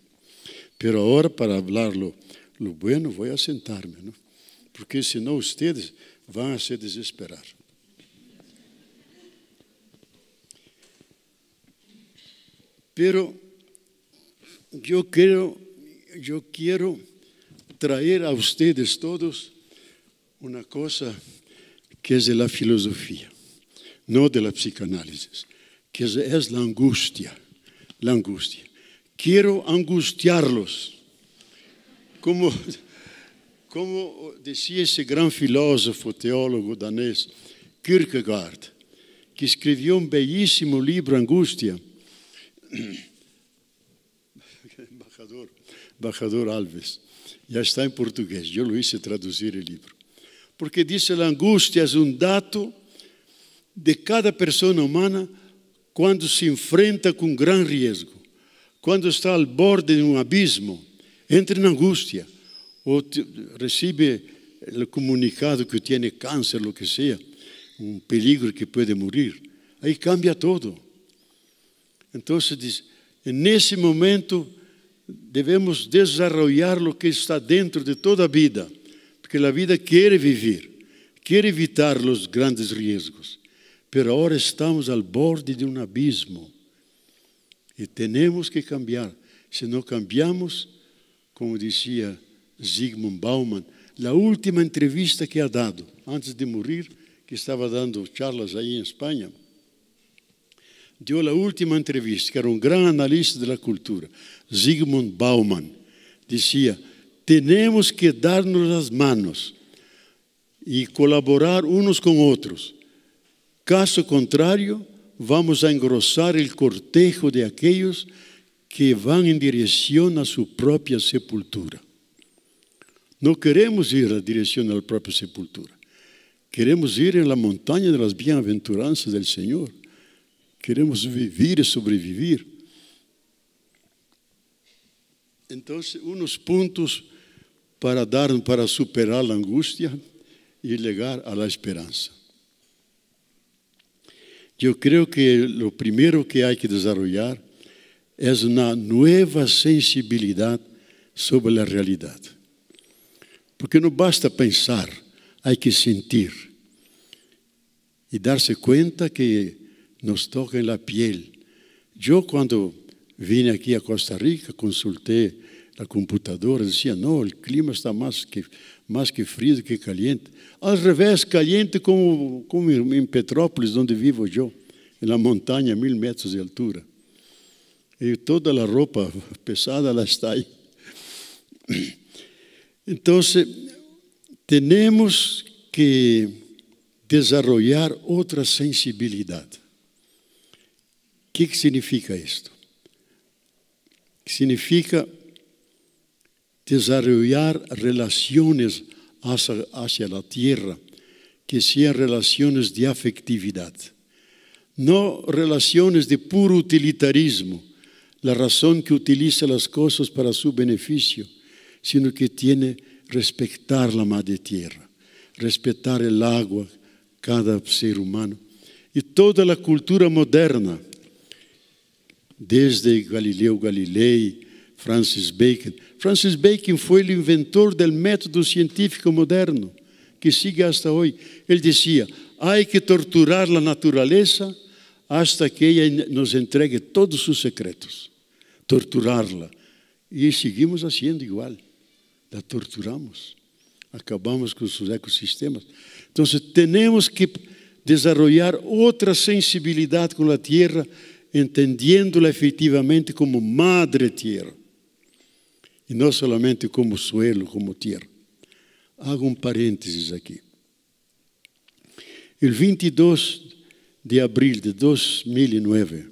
Pero agora, para falar lo, lo bueno, vou assentar-me, porque senão vocês vão se desesperar. Pero eu quero yo quiero traer a ustedes todos una cosa que es de la filosofía, no de la psicanálisis, que es la angustia, la angustia. Quiero angustiarlos, como, como decía ese gran filósofo, teólogo danés, Kierkegaard, que escribió un bellísimo libro, Angustia. Embaixador Alves. Já está em português, eu lo hice traduzir o livro. Porque diz a angústia é um dado de cada pessoa humana quando se enfrenta com um grande risco, quando está ao borde de um abismo, entra na angústia ou recebe o comunicado que tem câncer, o que seja, um perigo que pode morrer. Aí cambia todo. Então se diz, nesse momento devemos desarrollar o que está dentro de toda a vida, porque a vida quer viver, quer evitar os grandes riscos. Pero agora estamos ao borde de um abismo e temos que cambiar. Se não cambiamos, como dizia Zygmunt Bauman, na última entrevista que ha dado, antes de morrer, que estava dando charlas aí em Espanha, deu a última entrevista, que era um grande analista da cultura. Sigmund Baumann decía, tenemos que darnos las manos y colaborar unos con otros. Caso contrario, vamos a engrosar el cortejo de aquellos que van en dirección a su propia sepultura. No queremos ir en dirección a la propia sepultura. Queremos ir en la montaña de las bienaventuranzas del Señor. Queremos vivir y sobrevivir. Então, uns pontos para dar para superar a angústia e chegar à esperança. Eu creio que o primeiro que há que desenvolver é uma nova sensibilidade sobre a realidade. Porque não basta pensar, há que sentir e dar-se conta que nos toca na pele. Eu, quando Vim aqui a Costa Rica, consultei a computadora, dizia, não, o clima está mais que, mais que frio que caliente. Ao revés, caliente como, como em Petrópolis, onde vivo eu, na montanha, a mil metros de altura. E toda a roupa pesada lá está aí. Então, temos que desarrollar outra sensibilidade. O que, que significa isto? significa desarrollar relaciones hacia, la tierra que sean relaciones de afectividad, no relaciones de puro utilitarismo, la razón que utiliza las cosas para su beneficio, sino que tiene respetar la madre tierra, respetar el agua, cada ser humano. Y toda la cultura moderna desde Galileu Galilei, Francis Bacon. Francis Bacon foi o inventor do método científico moderno, que sigue até hoje. Ele dizia: há que torturar a natureza até que ela nos entregue todos os secretos. Torturá-la. E seguimos fazendo igual. La torturamos. Acabamos com os ecossistemas. Então, temos que desenvolver outra sensibilidade com a terra entendiéndola efectivamente como madre tierra, y no solamente como suelo, como tierra. Hago un paréntesis aquí. El 22 de abril de 2009,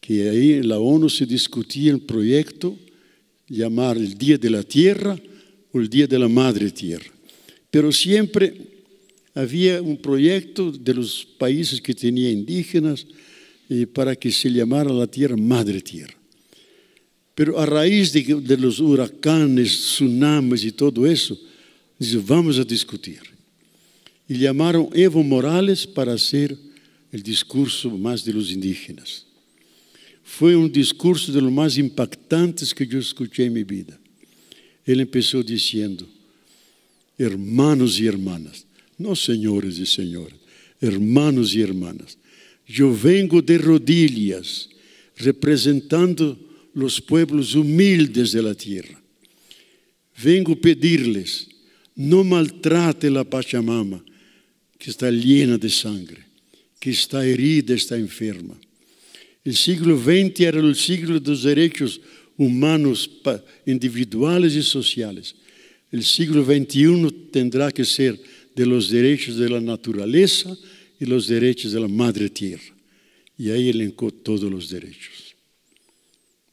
que ahí en la ONU se discutía el proyecto llamar el Día de la Tierra o el Día de la Madre Tierra. Pero siempre había un proyecto de los países que tenía indígenas, y para que se llamara la tierra madre tierra. Pero a raíz de, de los huracanes, tsunamis y todo eso, dice, vamos a discutir. Y llamaron Evo Morales para hacer el discurso más de los indígenas. Foi um discurso de los mais impactantes que eu escutei em minha vida. Ele começou dizendo: Hermanos e hermanas, não senhores e senhoras, hermanos e hermanas, eu vengo de rodillas, representando os pueblos humildes de la tierra. Vengo pedirles, não maltrate la Pachamama, que está llena de sangre, que está herida, está enferma. El siglo XX era o siglo dos direitos humanos individuales e sociales. O siglo XXI tendrá que ser de los derechos de la naturaleza, y los derechos de la madre tierra. Y ahí elencó todos los derechos.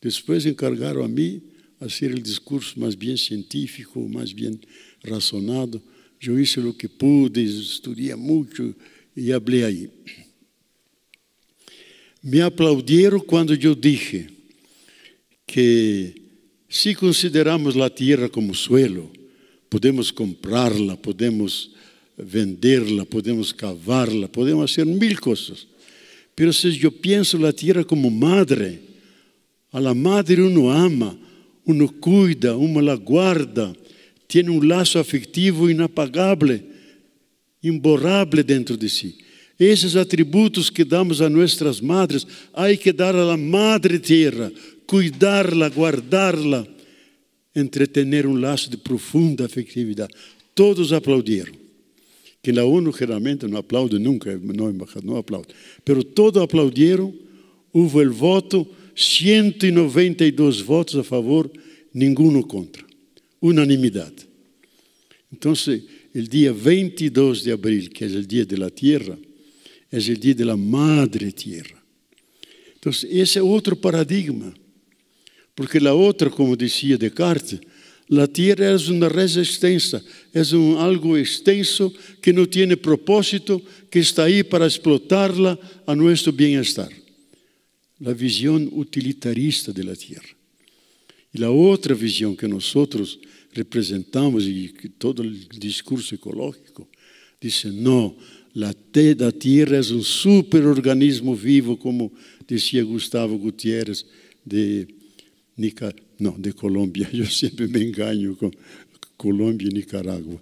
Después encargaron a mí hacer el discurso más bien científico, más bien razonado. Yo hice lo que pude, estudié mucho y hablé ahí. Me aplaudieron cuando yo dije que si consideramos la tierra como suelo, podemos comprarla, podemos venderla, podemos cavarla, podemos hacer mil cosas. Pero si yo pienso la tierra como madre, a la madre uno ama, uno cuida, uno la guarda, tiene un lazo afectivo inapagable, imborrable dentro de sí. Esses atributos que damos a nossas madres, há que dar à Madre Terra, cuidarla, guardarla, entretener um laço de profunda afetividade. Todos aplaudiram que a ONU geralmente não aplaude nunca, não, não aplaude, pero todos aplaudiram, houve o voto, 192 votos a favor, ninguno contra, unanimidade. Então, o dia 22 de abril, que é o dia da Terra, é o dia da Madre Terra. Então, esse é outro paradigma, porque a outra, como dizia Descartes, La tierra es una red extensa, es un algo extenso que no tiene propósito, que está ahí para explotarla a nuestro bienestar. La visión utilitarista de la tierra. E a outra visão que nós outros representamos e que todo o discurso ecológico diz não, a terra é um superorganismo vivo, como dizia Gustavo Gutierrez de não, de Colômbia. Eu sempre me engano com Colômbia e Nicarágua.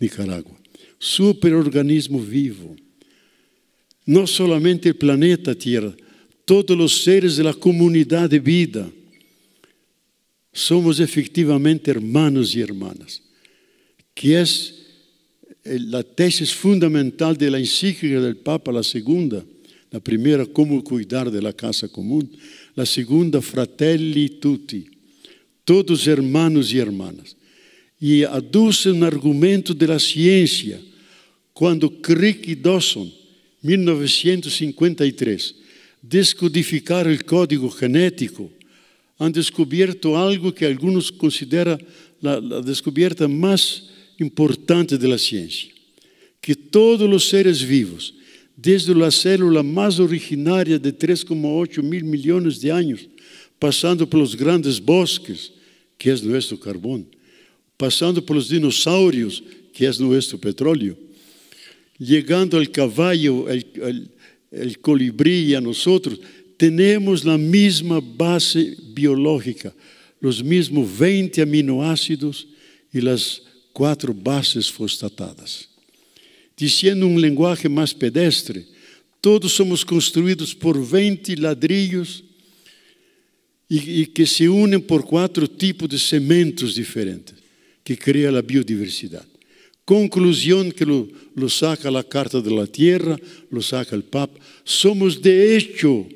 Nicarágua. Superorganismo vivo. Não somente o planeta Terra, todos os seres da comunidade de vida. Somos efetivamente hermanos e hermanas, que é a tese fundamental da encíclica do Papa, a segunda, a primeira, como cuidar da casa comum La segunda, fratelli tutti, todos hermanos e hermanas. E aduce um argumento da ciência quando Crick e Dawson, 1953, descodificaram o código genético, han descoberto algo que alguns consideram a descoberta mais importante da ciência, que todos os seres vivos desde a célula mais originária de 3,8 mil milhões de anos, passando pelos grandes bosques, que é nosso carbono, passando pelos dinossauros, que é nosso petróleo, chegando ao cavalo, ao colibri e a nós, temos a mesma base biológica, os mesmos 20 aminoácidos e as quatro bases fosfatadas. Diciendo un lenguaje más pedestre, todos somos construidos por 20 ladrillos y que se unen por cuatro tipos de cementos diferentes, que crea la biodiversidad. Conclusión que lo, saca la Carta de la Tierra, lo saca el Papa, somos de hecho,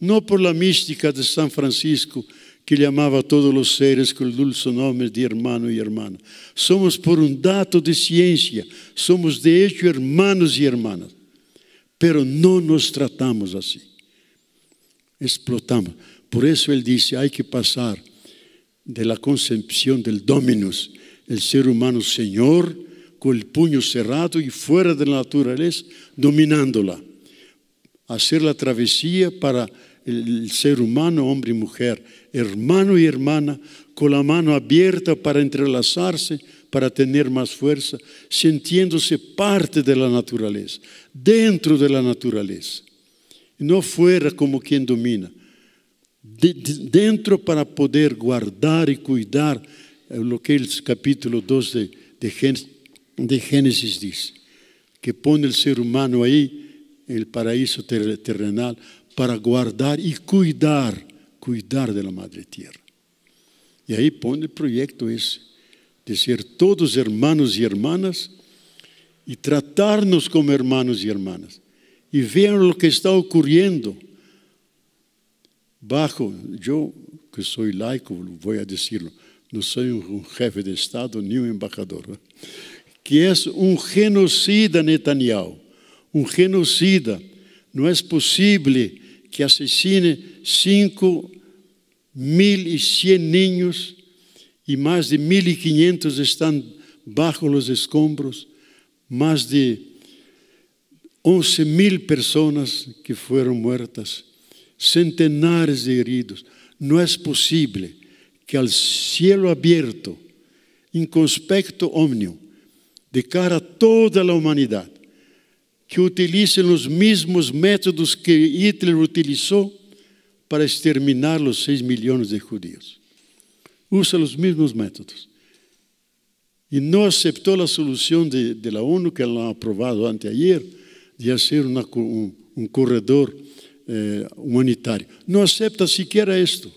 no por la mística de San Francisco, que llamaba a todos los seres con el dulce nombre de hermano y hermana. Somos por un dato de ciencia, somos de hecho hermanos y hermanas, pero no nos tratamos así. Explotamos. Por eso él dice, hay que pasar de la concepción del dominus, el ser humano señor, con el puño cerrado y fuera de la naturaleza, dominándola. Hacer la travesía para el ser humano, hombre y mujer, hermano y hermana, con la mano abierta para entrelazarse, para tener más fuerza, sintiéndose parte de la naturaleza, dentro de la naturaleza, no fuera como quien domina, dentro para poder guardar y cuidar eh, lo que el capítulo 2 de, de, Génesis dice, que pone el ser humano ahí, en el paraíso terrenal, para guardar y cuidar cuidar da Madre Tierra. E aí põe o projeto esse, de ser todos hermanos e hermanas e tratar-nos como hermanos e hermanas. E vejam o que está ocorrendo. Bajo, eu que sou laico, vou a dizer, não sou um chefe de Estado nem um embaixador, ¿eh? que é um genocida Netanyahu, um genocida. Não é possível que asesine 5.100 niños y más de 1.500 están bajo los escombros, más de 11.000 personas que fueron muertas, centenares de heridos. No es posible que al cielo abierto, inconspecto omnium, de cara a toda la humanidad, que utilize os mesmos métodos que Hitler utilizou para exterminar os 6 milhões de judeus. Usa os mesmos métodos. E não aceitou a solução de, de la ONU, que ela aprovado anteayer, de fazer um, um, corredor eh, humanitário. Não aceita sequer isto.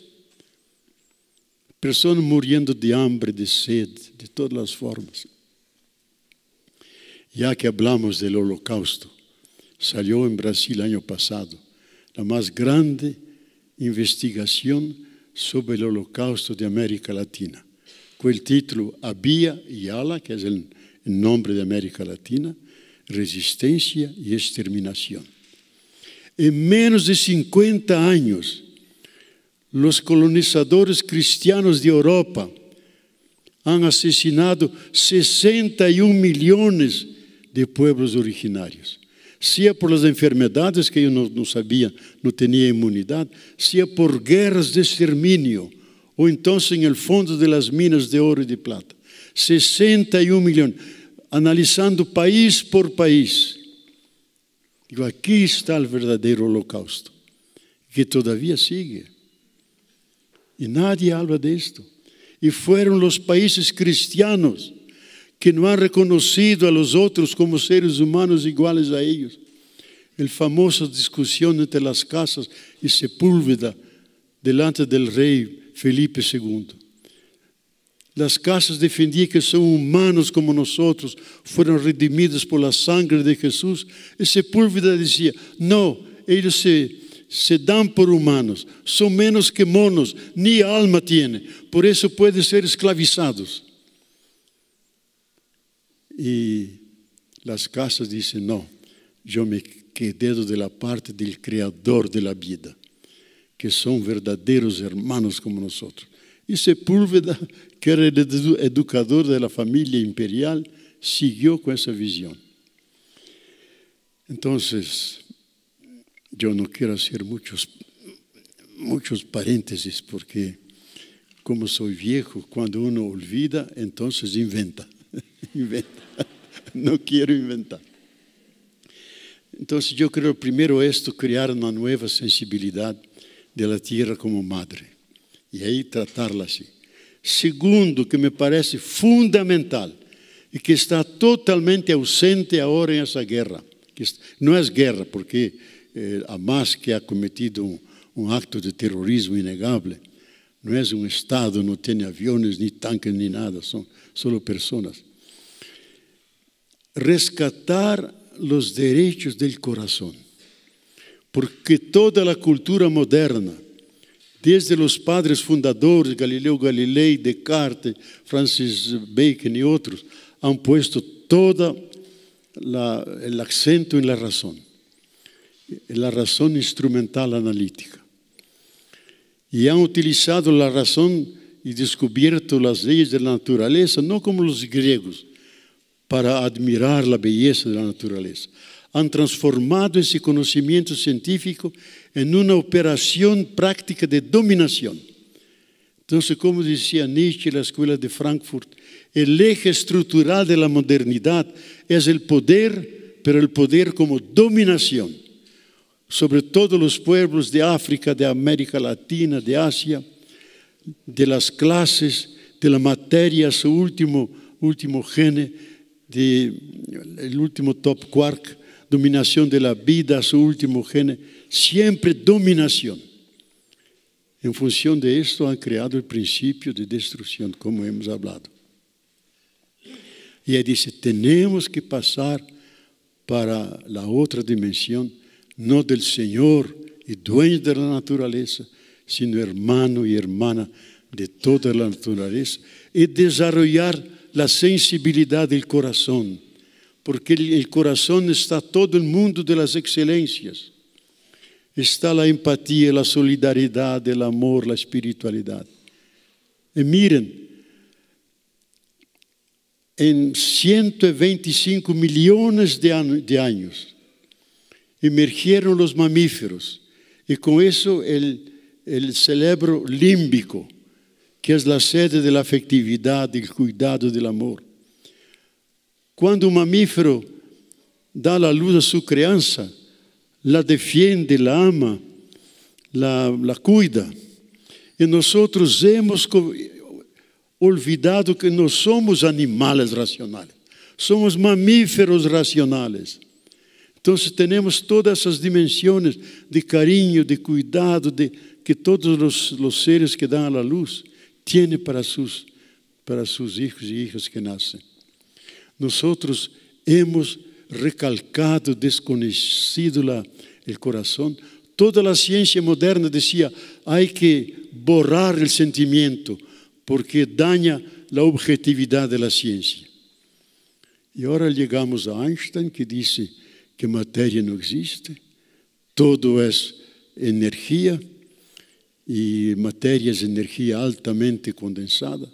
Pessoas morrendo de hambre, de sede, de todas as formas. Ya que hablamos del holocausto, salió en Brasil año pasado la más grande investigación sobre el holocausto de América Latina. Quel título Abia y Ala, que es el nombre de América Latina, Resistencia y Exterminación. En menos de 50 años, los colonizadores cristianos de Europa han asesinado 61 millones de de pueblos originarios sea por las enfermedades que ellos no sabían no tenía inmunidad sea por guerras de exterminio o entonces en el fondo de las minas de oro y e de plata. 61 e um millones analizando país por país. Digo, aquí está el verdadero holocausto, que todavía sigue. y e nadie habla de esto. y fueron los países cristianos que no han reconocido a los otros como seres humanos iguales a ellos. El famosa discusión entre las casas y Sepúlveda delante del rey Felipe II. Las casas defendían que son humanos como nosotros, fueron redimidos por la sangre de Jesús. Y Sepúlveda decía, no, ellos se, se dan por humanos, son menos que monos, ni alma tiene, por eso pueden ser esclavizados. Y las casas dicen, no, yo me quedé de la parte del creador de la vida, que son verdaderos hermanos como nosotros. Y Sepúlveda, que era el educador de la familia imperial, siguió con esa visión. Entonces, yo no quiero hacer muchos, muchos paréntesis porque como soy viejo, cuando uno olvida, entonces inventa. inventar. No quiero inventar. Entonces yo creo primero esto, crear una nueva sensibilidad de la tierra como madre. Y ahí tratarla así. Assim. Segundo, que me parece fundamental e que está totalmente ausente agora em essa guerra. Que não é guerra, porque eh, Hamas, que ha cometido um, um acto de terrorismo inegável, No es un Estado, no tiene aviones, ni tanques, ni nada, son solo personas. Rescatar los derechos del corazón, porque toda la cultura moderna, desde los padres fundadores, Galileo Galilei, Descartes, Francis Bacon y otros, han puesto todo el acento en la razón, en la razón instrumental analítica y han utilizado la razón y descubierto las leyes de la naturaleza, no como los griegos, para admirar la belleza de la naturaleza. Han transformado ese conocimiento científico en una operación práctica de dominación. Entonces, como decía Nietzsche en la escuela de Frankfurt, el eje estructural de la modernidad es el poder, pero el poder como dominación sobre todos los pueblos de África, de América Latina, de Asia, de las clases, de la materia, su último, último gene, de, el último top quark, dominación de la vida, su último gene, siempre dominación. En función de esto han creado el principio de destrucción, como hemos hablado. Y ahí dice, tenemos que pasar para la otra dimensión no del Señor y dueño de la naturaleza, sino hermano y hermana de toda la naturaleza, y desarrollar la sensibilidad del corazón, porque el corazón está todo el mundo de las excelencias. Está la empatía, la solidaridad, el amor, la espiritualidad. Y miren, en 125 millones de años emergieron los mamíferos y con eso el, cerebro límbico, que es la sede de la afectividad, del cuidado, del amor. Cuando un mamífero da la luz a su crianza, la defiende, la ama, la, cuida. Y nosotros hemos olvidado que no somos animales racionales, somos mamíferos racionales. Então, se temos todas essas dimensões de carinho, de cuidado, de que todos os, os seres que dão à luz têm para seus para seus filhos e filhas que nascem. Nós hemos recalcado, desconhecido lá o coração. Toda a ciência moderna dizia: há que borrar o sentimento, porque daña a objetividade da ciência. E agora chegamos a Einstein, que disse: que matéria não existe, todo é energia, e matéria é energia altamente condensada.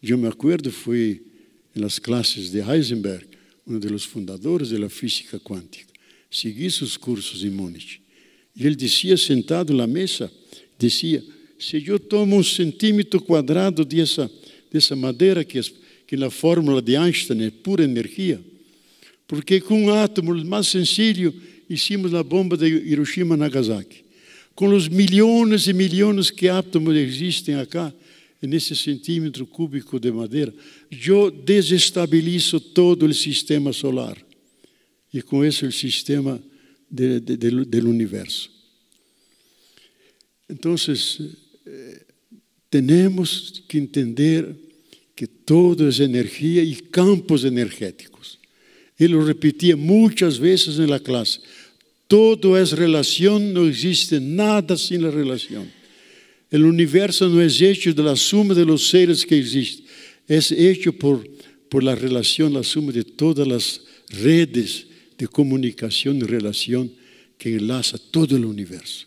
Eu me acuerdo, fui nas classes de Heisenberg, um dos fundadores da física quântica. Segui seus cursos em Múnich. E ele dizia, sentado na mesa, dizia, se eu tomo um centímetro quadrado dessa, dessa madeira, que, é, que na fórmula de Einstein é pura energia, porque com um átomo mais sencillo hicimos a bomba de Hiroshima e Nagasaki. Com os milhões e milhões que átomos existem acá, nesse centímetro cúbico de madeira, eu desestabilizo todo o sistema solar e com isso o sistema de, de, de, do universo. Então, eh, temos que entender que todo é energia e campos energéticos. y lo repetía muchas veces en la clase. Todo es relación, no existe nada sin la relación. El universo no es hecho de la suma de los seres que existen, es hecho por, por la relación, la suma de todas las redes de comunicación y relación que enlaza todo el universo.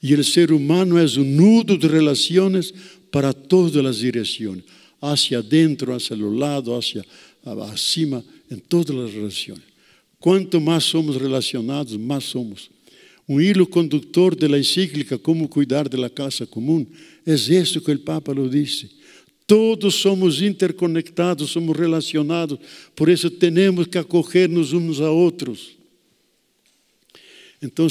Y el ser humano es un nudo de relaciones para todas las direcciones, hacia adentro, hacia los lados, hacia arriba, em todas as relações. Quanto mais somos relacionados, mais somos. Um hilo condutor da encíclica Como Cuidar da Casa Comum é isso que o Papa lo disse. Todos somos interconectados, somos relacionados, por isso temos que acolher-nos uns a outros. Então,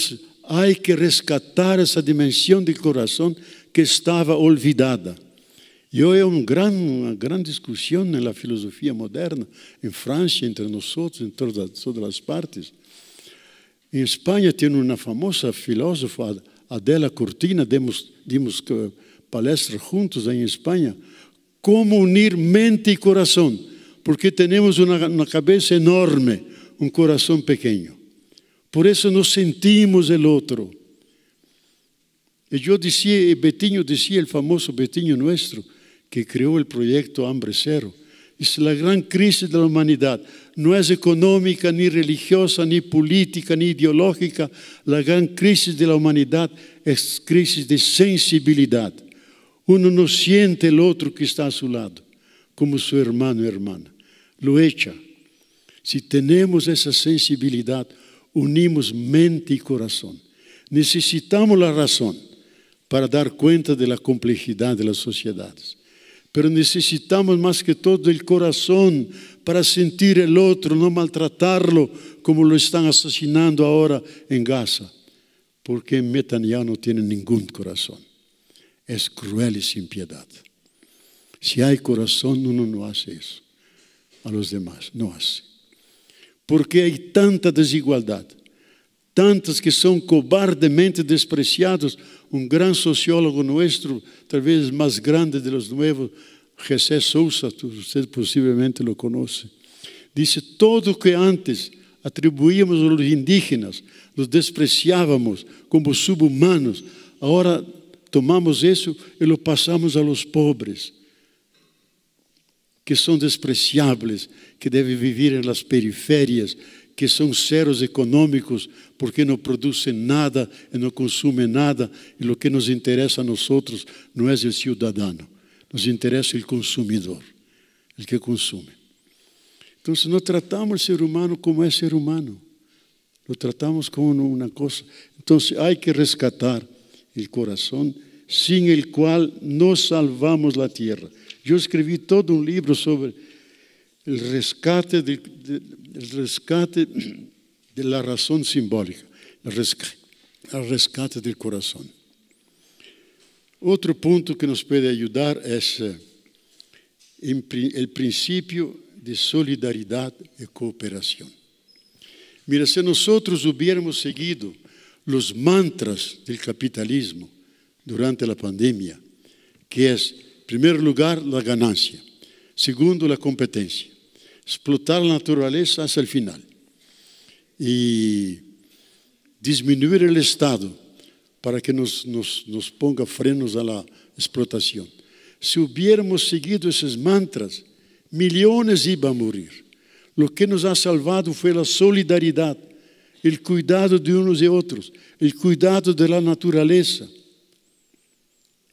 há que resgatar essa dimensão de coração que estava olvidada. E hay una gran, discusión en la filosofía moderna, en Francia, entre nosotros, en todas, todas las partes. En España tiene una famosa filósofa, Adela Cortina, demos, dimos eh, palestras juntos en España, cómo unir mente y corazón, porque tenemos una cabeza enorme, un corazón pequeño. Por eso nos sentimos el otro. Y yo decía, y Betinho decía, el famoso Betinho nuestro, que creó el proyecto Hambre Cero. Es la gran crisis de la humanidad. No es económica, ni religiosa, ni política, ni ideológica. La gran crisis de la humanidad es crisis de sensibilidad. Uno no siente el otro que está a su lado, como su hermano o hermana. Lo echa. Si tenemos esa sensibilidad, unimos mente y e corazón. Necesitamos la razón para dar cuenta de la complejidad de las sociedades. Pero necesitamos más que todo el corazón para sentir el otro, no maltratarlo como lo están asesinando ahora en Gaza. Porque Netanyahu no tiene ningún corazón. Es cruel y sin piedad. Si hay corazón, uno no hace eso. A los demás no hace. Porque hay tanta desigualdad tantos que são cobardemente despreciados. Um grande sociólogo nosso talvez mais grande de los nuevos, José Sousa, você possivelmente lo conhece disse: todo que antes atribuíamos aos indígenas, os despreciávamos como subhumanos, agora tomamos isso e lo passamos a los pobres, que são despreciáveis, que devem viver nas periferias, que son ceros económicos porque no producen nada y no consumen nada, y lo que nos interesa a nosotros no es el ciudadano, nos interesa el consumidor, el que consume. Entonces no tratamos al ser humano como es ser humano, lo tratamos como una cosa. Entonces hay que rescatar el corazón sin el cual no salvamos la tierra. Yo escribí todo un libro sobre el rescate de, rescate de la razón simbólica, el rescate, el rescate del corazón. Otro punto que nos puede ayudar es eh, el principio de solidaridad y cooperación. Mira, si nosotros hubiéramos seguido los mantras del capitalismo durante la pandemia, que es, en primer lugar, la ganancia, segundo, la competencia, explotar a natureza até o final e disminuir o Estado para que nos, nos, nos ponga frenos a explotação. Se hubiéramos seguido esses mantras, milhões iam a O que nos ha salvado foi a solidariedade, o cuidado de uns e outros, o cuidado da natureza.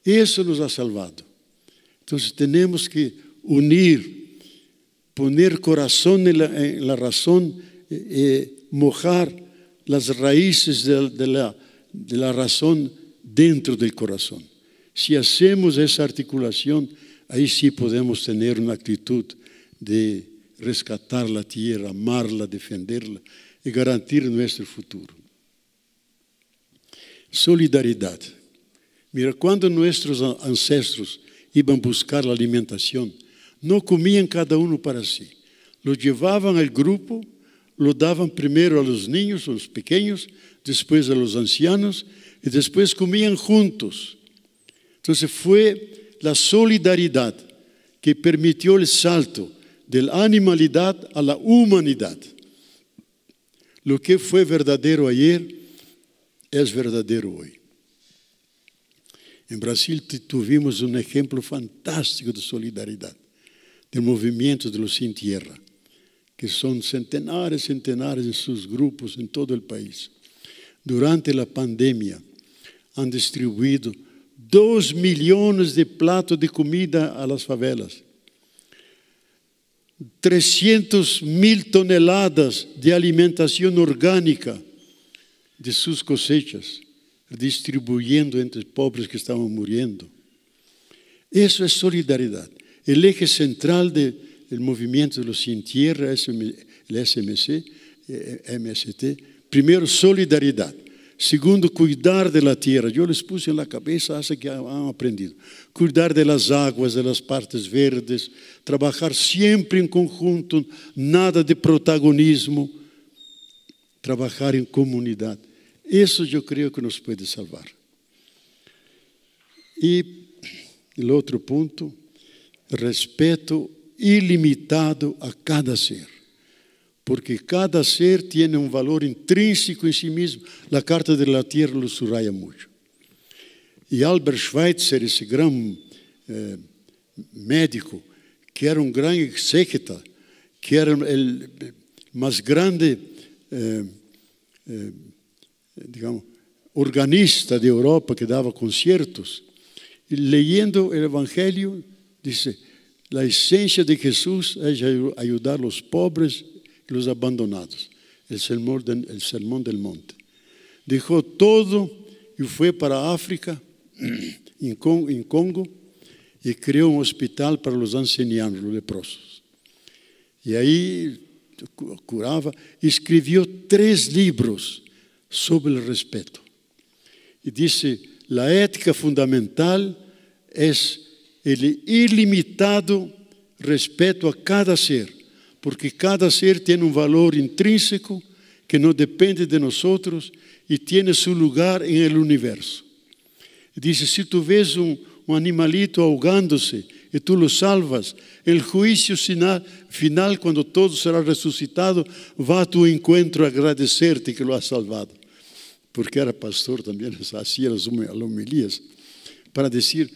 Isso nos ha salvado. Então, temos que unir poner corazón en la, razón, eh, eh, mojar las raíces de, la, de la razón dentro del corazón. Si hacemos esa articulación, ahí sí podemos tener una actitud de rescatar la tierra, amarla, defenderla y garantir nuestro futuro. Solidaridad. Mira, cuando nuestros ancestros iban a buscar la alimentación, não comiam cada um para si. Lo levavam ao grupo, lo davam primeiro aos a os pequenos, depois aos ancianos, e depois comiam juntos. Então, foi a solidariedade que permitiu o salto da animalidade à humanidade. Lo que foi verdadeiro ayer é verdadeiro hoje. Em Brasil, tivemos um exemplo fantástico de solidariedade. del movimiento de los sin tierra, que son centenares, centenares de sus grupos en todo el país. Durante la pandemia han distribuido dos millones de platos de comida a las favelas, 300 mil toneladas de alimentación orgánica de sus cosechas, distribuyendo entre pobres que estaban muriendo. Eso es solidaridad. El eje central del de movimiento de los sin tierra, el SMC, eh, eh, MST, primeiro, solidariedade. Segundo, cuidar da terra. Eu lhes pus na cabeça, acho que hão aprendido. Cuidar das águas, das partes verdes, trabalhar sempre em conjunto, nada de protagonismo, trabalhar em comunidade. Isso eu creio que nos pode salvar. E, o outro ponto, respeito ilimitado a cada ser. Porque cada ser tem um valor intrínseco em si mesmo. A Carta de la Tierra lo surraia muito. E Albert Schweitzer, esse grande eh, médico, que era um grande exégeta, que era o mais grande, eh, eh, digamos, organista de Europa que dava concertos, leyendo o Evangelho Dice, la esencia de Jesús es ayudar a los pobres y los abandonados. El sermón, del, sermón del monte. Dejó todo y fue para África, en Congo, y creó un hospital para los ancianos, los leprosos. Y ahí curaba, escribió tres libros sobre el respeto. Y dice, la ética fundamental es ele ilimitado respeito a cada ser, porque cada ser tem um valor intrínseco que não depende de nós outros e tem seu lugar em el universo. Diz: se tu vês um, um animalito ahogando-se e tu lo salvas, o juízo final, quando todo será ressuscitado, vá a tu encontro agradecer-te que lo has salvado. Porque era pastor também, assim as homilias, para dizer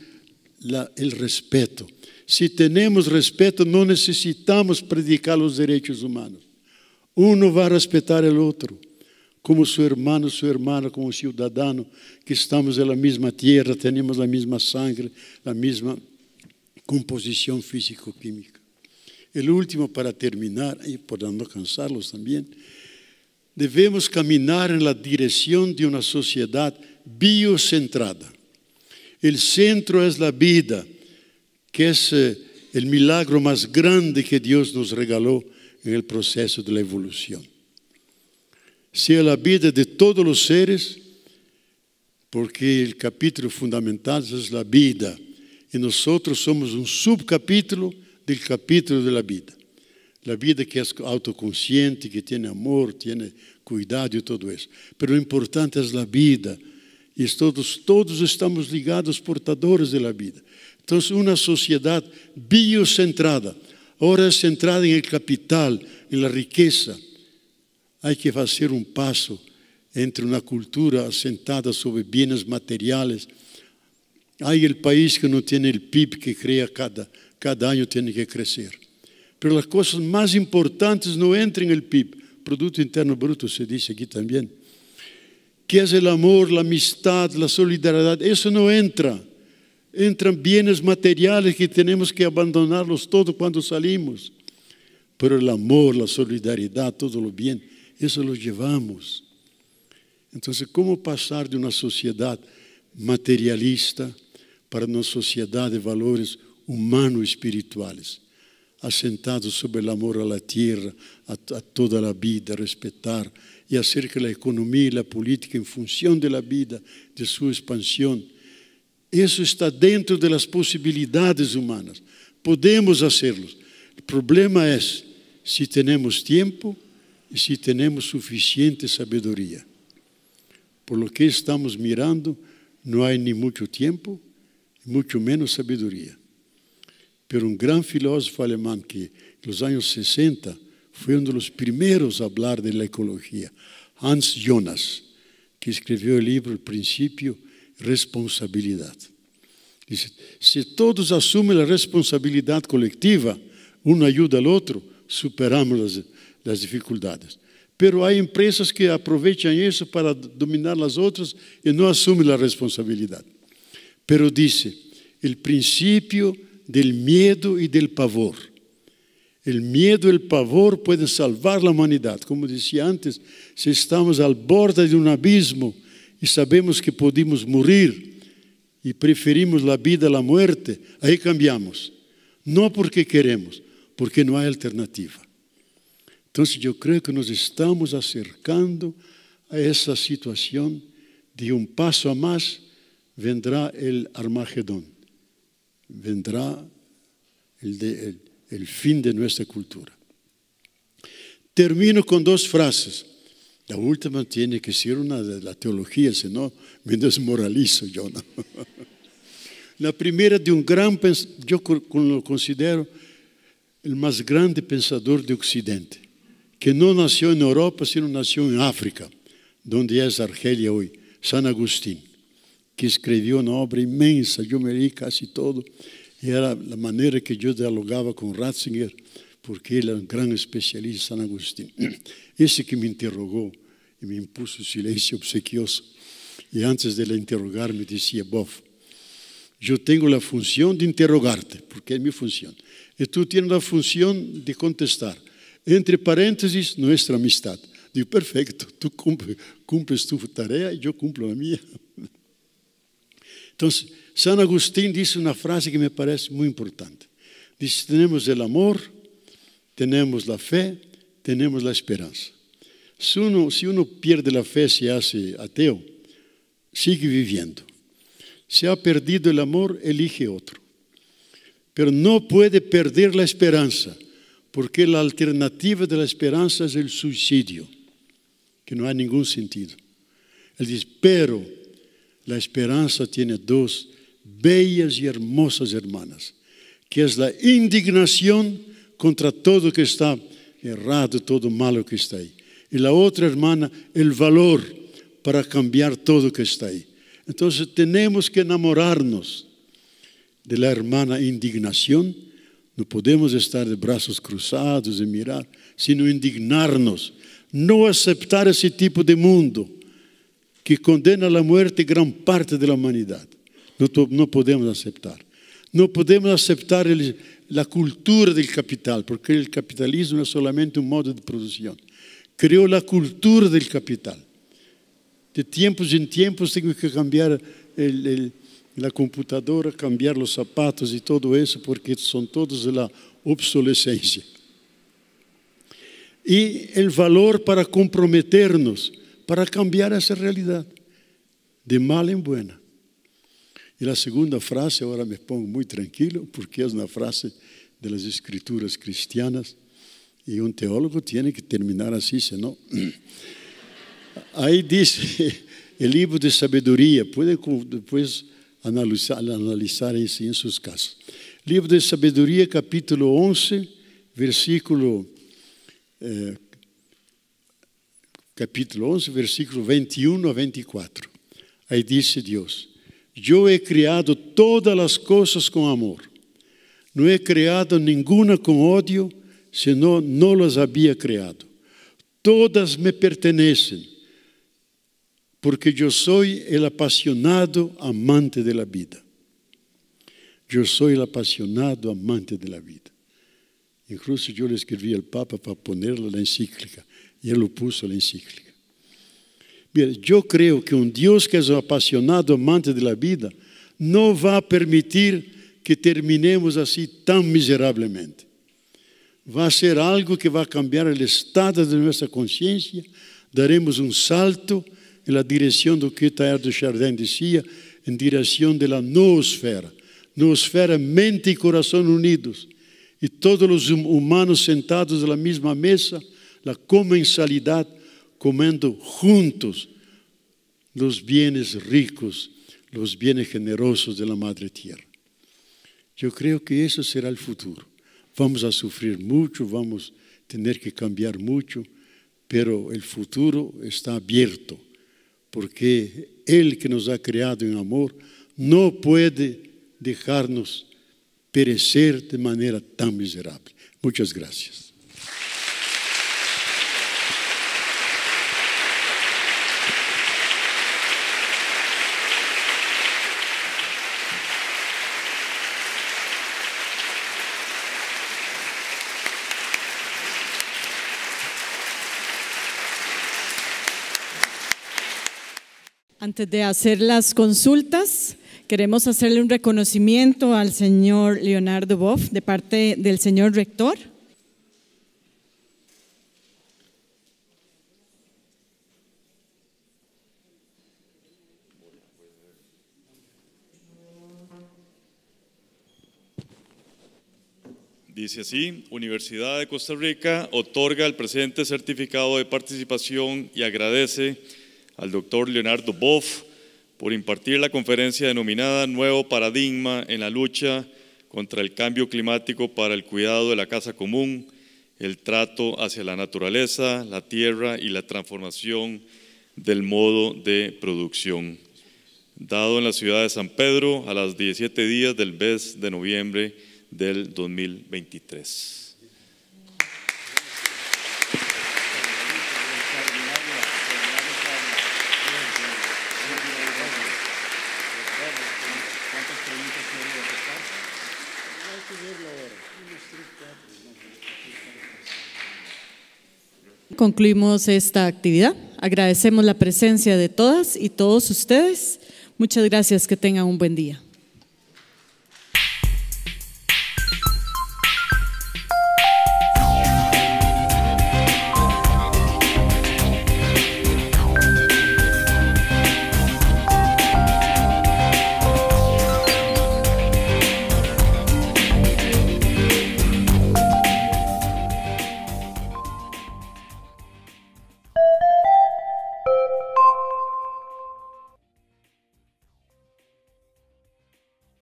el respeto. Si tenemos respeto, no necesitamos predicar los derechos humanos. Uno va a respetar al otro, como su hermano, su hermana, como ciudadano, que estamos en la misma tierra, tenemos la misma sangre, la misma composición físico-química. El último, para terminar, y por no cansarlos también, debemos caminar en la dirección de una sociedad biocentrada. El centro es la vida, que es eh, el milagro más grande que Dios nos regaló en el proceso de la evolución. Sea la vida de todos los seres, porque el capítulo fundamental es la vida y nosotros somos un subcapítulo del capítulo de la vida. La vida que es autoconsciente, que tiene amor, tiene cuidado y todo eso. Pero lo importante es la vida, Y e todos, todos estamos ligados portadores de la vida. Entonces, una sociedad biocentrada, ahora centrada en el capital, en la riqueza. Hay que hacer un paso entre una cultura asentada sobre bienes materiales. Hay el país que no tiene el PIB que crea cada, cada año, tiene que crecer. Pero las cosas más importantes no entran en el PIB. Producto Interno Bruto se dice aquí también. que é o amor, a amistade, a solidariedade. Isso não entra. Entram bienes materiales que temos que abandonarlos todo quando salimos. Pero o amor, a solidariedade, todo os bens, isso lo llevamos. Então, como passar de uma sociedade materialista para uma sociedade de valores humano-espirituais. asentado sobre el amor a la tierra, a, toda la vida, a respetar y hacer que la economía y la política en función de la vida, de su expansión, eso está dentro de las posibilidades humanas. Podemos hacerlo. El problema es si tenemos tiempo y si tenemos suficiente sabiduría. Por lo que estamos mirando, no hay ni mucho tiempo, mucho menos sabiduría. por um grande filósofo alemão que, nos anos 60, foi um dos primeiros a falar da ecologia, Hans Jonas, que escreveu o livro Princípio Responsabilidade. Diz, se todos assumem a responsabilidade coletiva, um ajuda ao outro, superamos as, as dificuldades. Pero há empresas que aproveitam isso para dominar as outras e não assumem a responsabilidade. Pero disse, o princípio del miedo y del pavor. El miedo y el pavor pueden salvar la humanidad. Como decía antes, si estamos al borde de un abismo y sabemos que podemos morir y preferimos la vida a la muerte, ahí cambiamos. No porque queremos, porque no hay alternativa. Entonces yo creo que nos estamos acercando a esa situación de un paso a más vendrá el Armagedón vendrá el, fin de nuestra cultura. Termino con dos frases. La última tiene que ser una de la teología, si no me desmoralizo yo. La primera de un gran, yo lo considero el más grande pensador de Occidente, que no nació en Europa, sino nació en África, donde es Argelia hoy, San Agustín. que escreveu uma obra imensa Eu me li quase todo, e era a maneira que eu dialogava com Ratzinger, porque ele é um grande especialista em San Agustín. Esse que me interrogou e me impôs o silêncio obsequioso, e antes de interrogar me dizia, Boff, eu tenho a função de interrogar-te, porque é minha função, e tu tens a função de contestar. Entre parênteses, nossa amistade. Digo, perfeito, tu cumpres, cumpres tua tarefa e eu cumpro a minha. Entonces, San Agustín dice una frase que me parece muy importante. Dice, tenemos el amor, tenemos la fe, tenemos la esperanza. Si uno, pierde la fe, se hace ateo, sigue viviendo. Si ha perdido el amor, elige otro. Pero no puede perder la esperanza, porque la alternativa de la esperanza es el suicidio, que no hay ningún sentido. Él dice, pero la esperanza tiene dos bellas y hermosas hermanas, que es la indignación contra todo que está errado, todo malo que está ahí. Y la otra hermana, el valor para cambiar todo que está ahí. Entonces tenemos que enamorarnos de la hermana indignación. No podemos estar de brazos cruzados y mirar, sino indignarnos, no aceptar ese tipo de mundo que condena a la muerte gran parte de la humanidad. No, podemos aceptar. No podemos aceptar la cultura del capital, porque el capitalismo es solamente un modo de producción. Creó la cultura del capital. De tiempos en tiempos tengo que cambiar la computadora, cambiar los zapatos y todo eso, porque son todos de la obsolescencia. Y el valor para comprometernos para cambiar esa realidad de mal en buena. Y la segunda frase, ahora me pongo muy tranquilo porque es una frase de las escrituras cristianas y un teólogo tiene que terminar así, no... Ahí dice, el libro de sabiduría, pueden después analizar en sus casos. Libro de sabiduría, capítulo 11, versículo eh, capítulo 11, versículo 21 a 24. Aí disse Deus: Eu he criado todas as coisas com amor. Não he criado nenhuma com ódio, senão não las havia criado. Todas me pertenecem, porque eu sou el apasionado amante de la vida. Eu sou el apasionado amante de la vida. Incluso eu le escrevi ao Papa para ponerla na encíclica. Y él lo puso en la encíclica. Mira, yo creo que un Dios que es é un apasionado amante de la vida no va a permitir que terminemos así assim tan miserablemente. Va a ser algo que va a cambiar el estado de nuestra conciencia. Daremos un salto en la dirección de lo que Teilhard de Chardin decía, en dirección de la noosfera. Noosfera, mente y corazón unidos. Y todos los humanos sentados en la misma mesa la comensalidad comiendo juntos los bienes ricos, los bienes generosos de la Madre Tierra. Yo creo que eso será el futuro. Vamos a sufrir mucho, vamos a tener que cambiar mucho, pero el futuro está abierto, porque Él que nos ha creado en amor no puede dejarnos perecer de manera tan miserable. Muchas gracias. Antes de hacer las consultas, queremos hacerle un reconocimiento al señor Leonardo Boff de parte del señor rector. Dice así, Universidad de Costa Rica otorga el presidente certificado de participación y agradece al doctor Leonardo Boff por impartir la conferencia denominada Nuevo Paradigma en la lucha contra el cambio climático para el cuidado de la casa común, el trato hacia la naturaleza, la tierra y la transformación del modo de producción. Dado en la ciudad de San Pedro a las 17 días del mes de noviembre del 2023. concluimos esta actividad. Agradecemos la presencia de todas y todos ustedes. Muchas gracias, que tengan un buen día.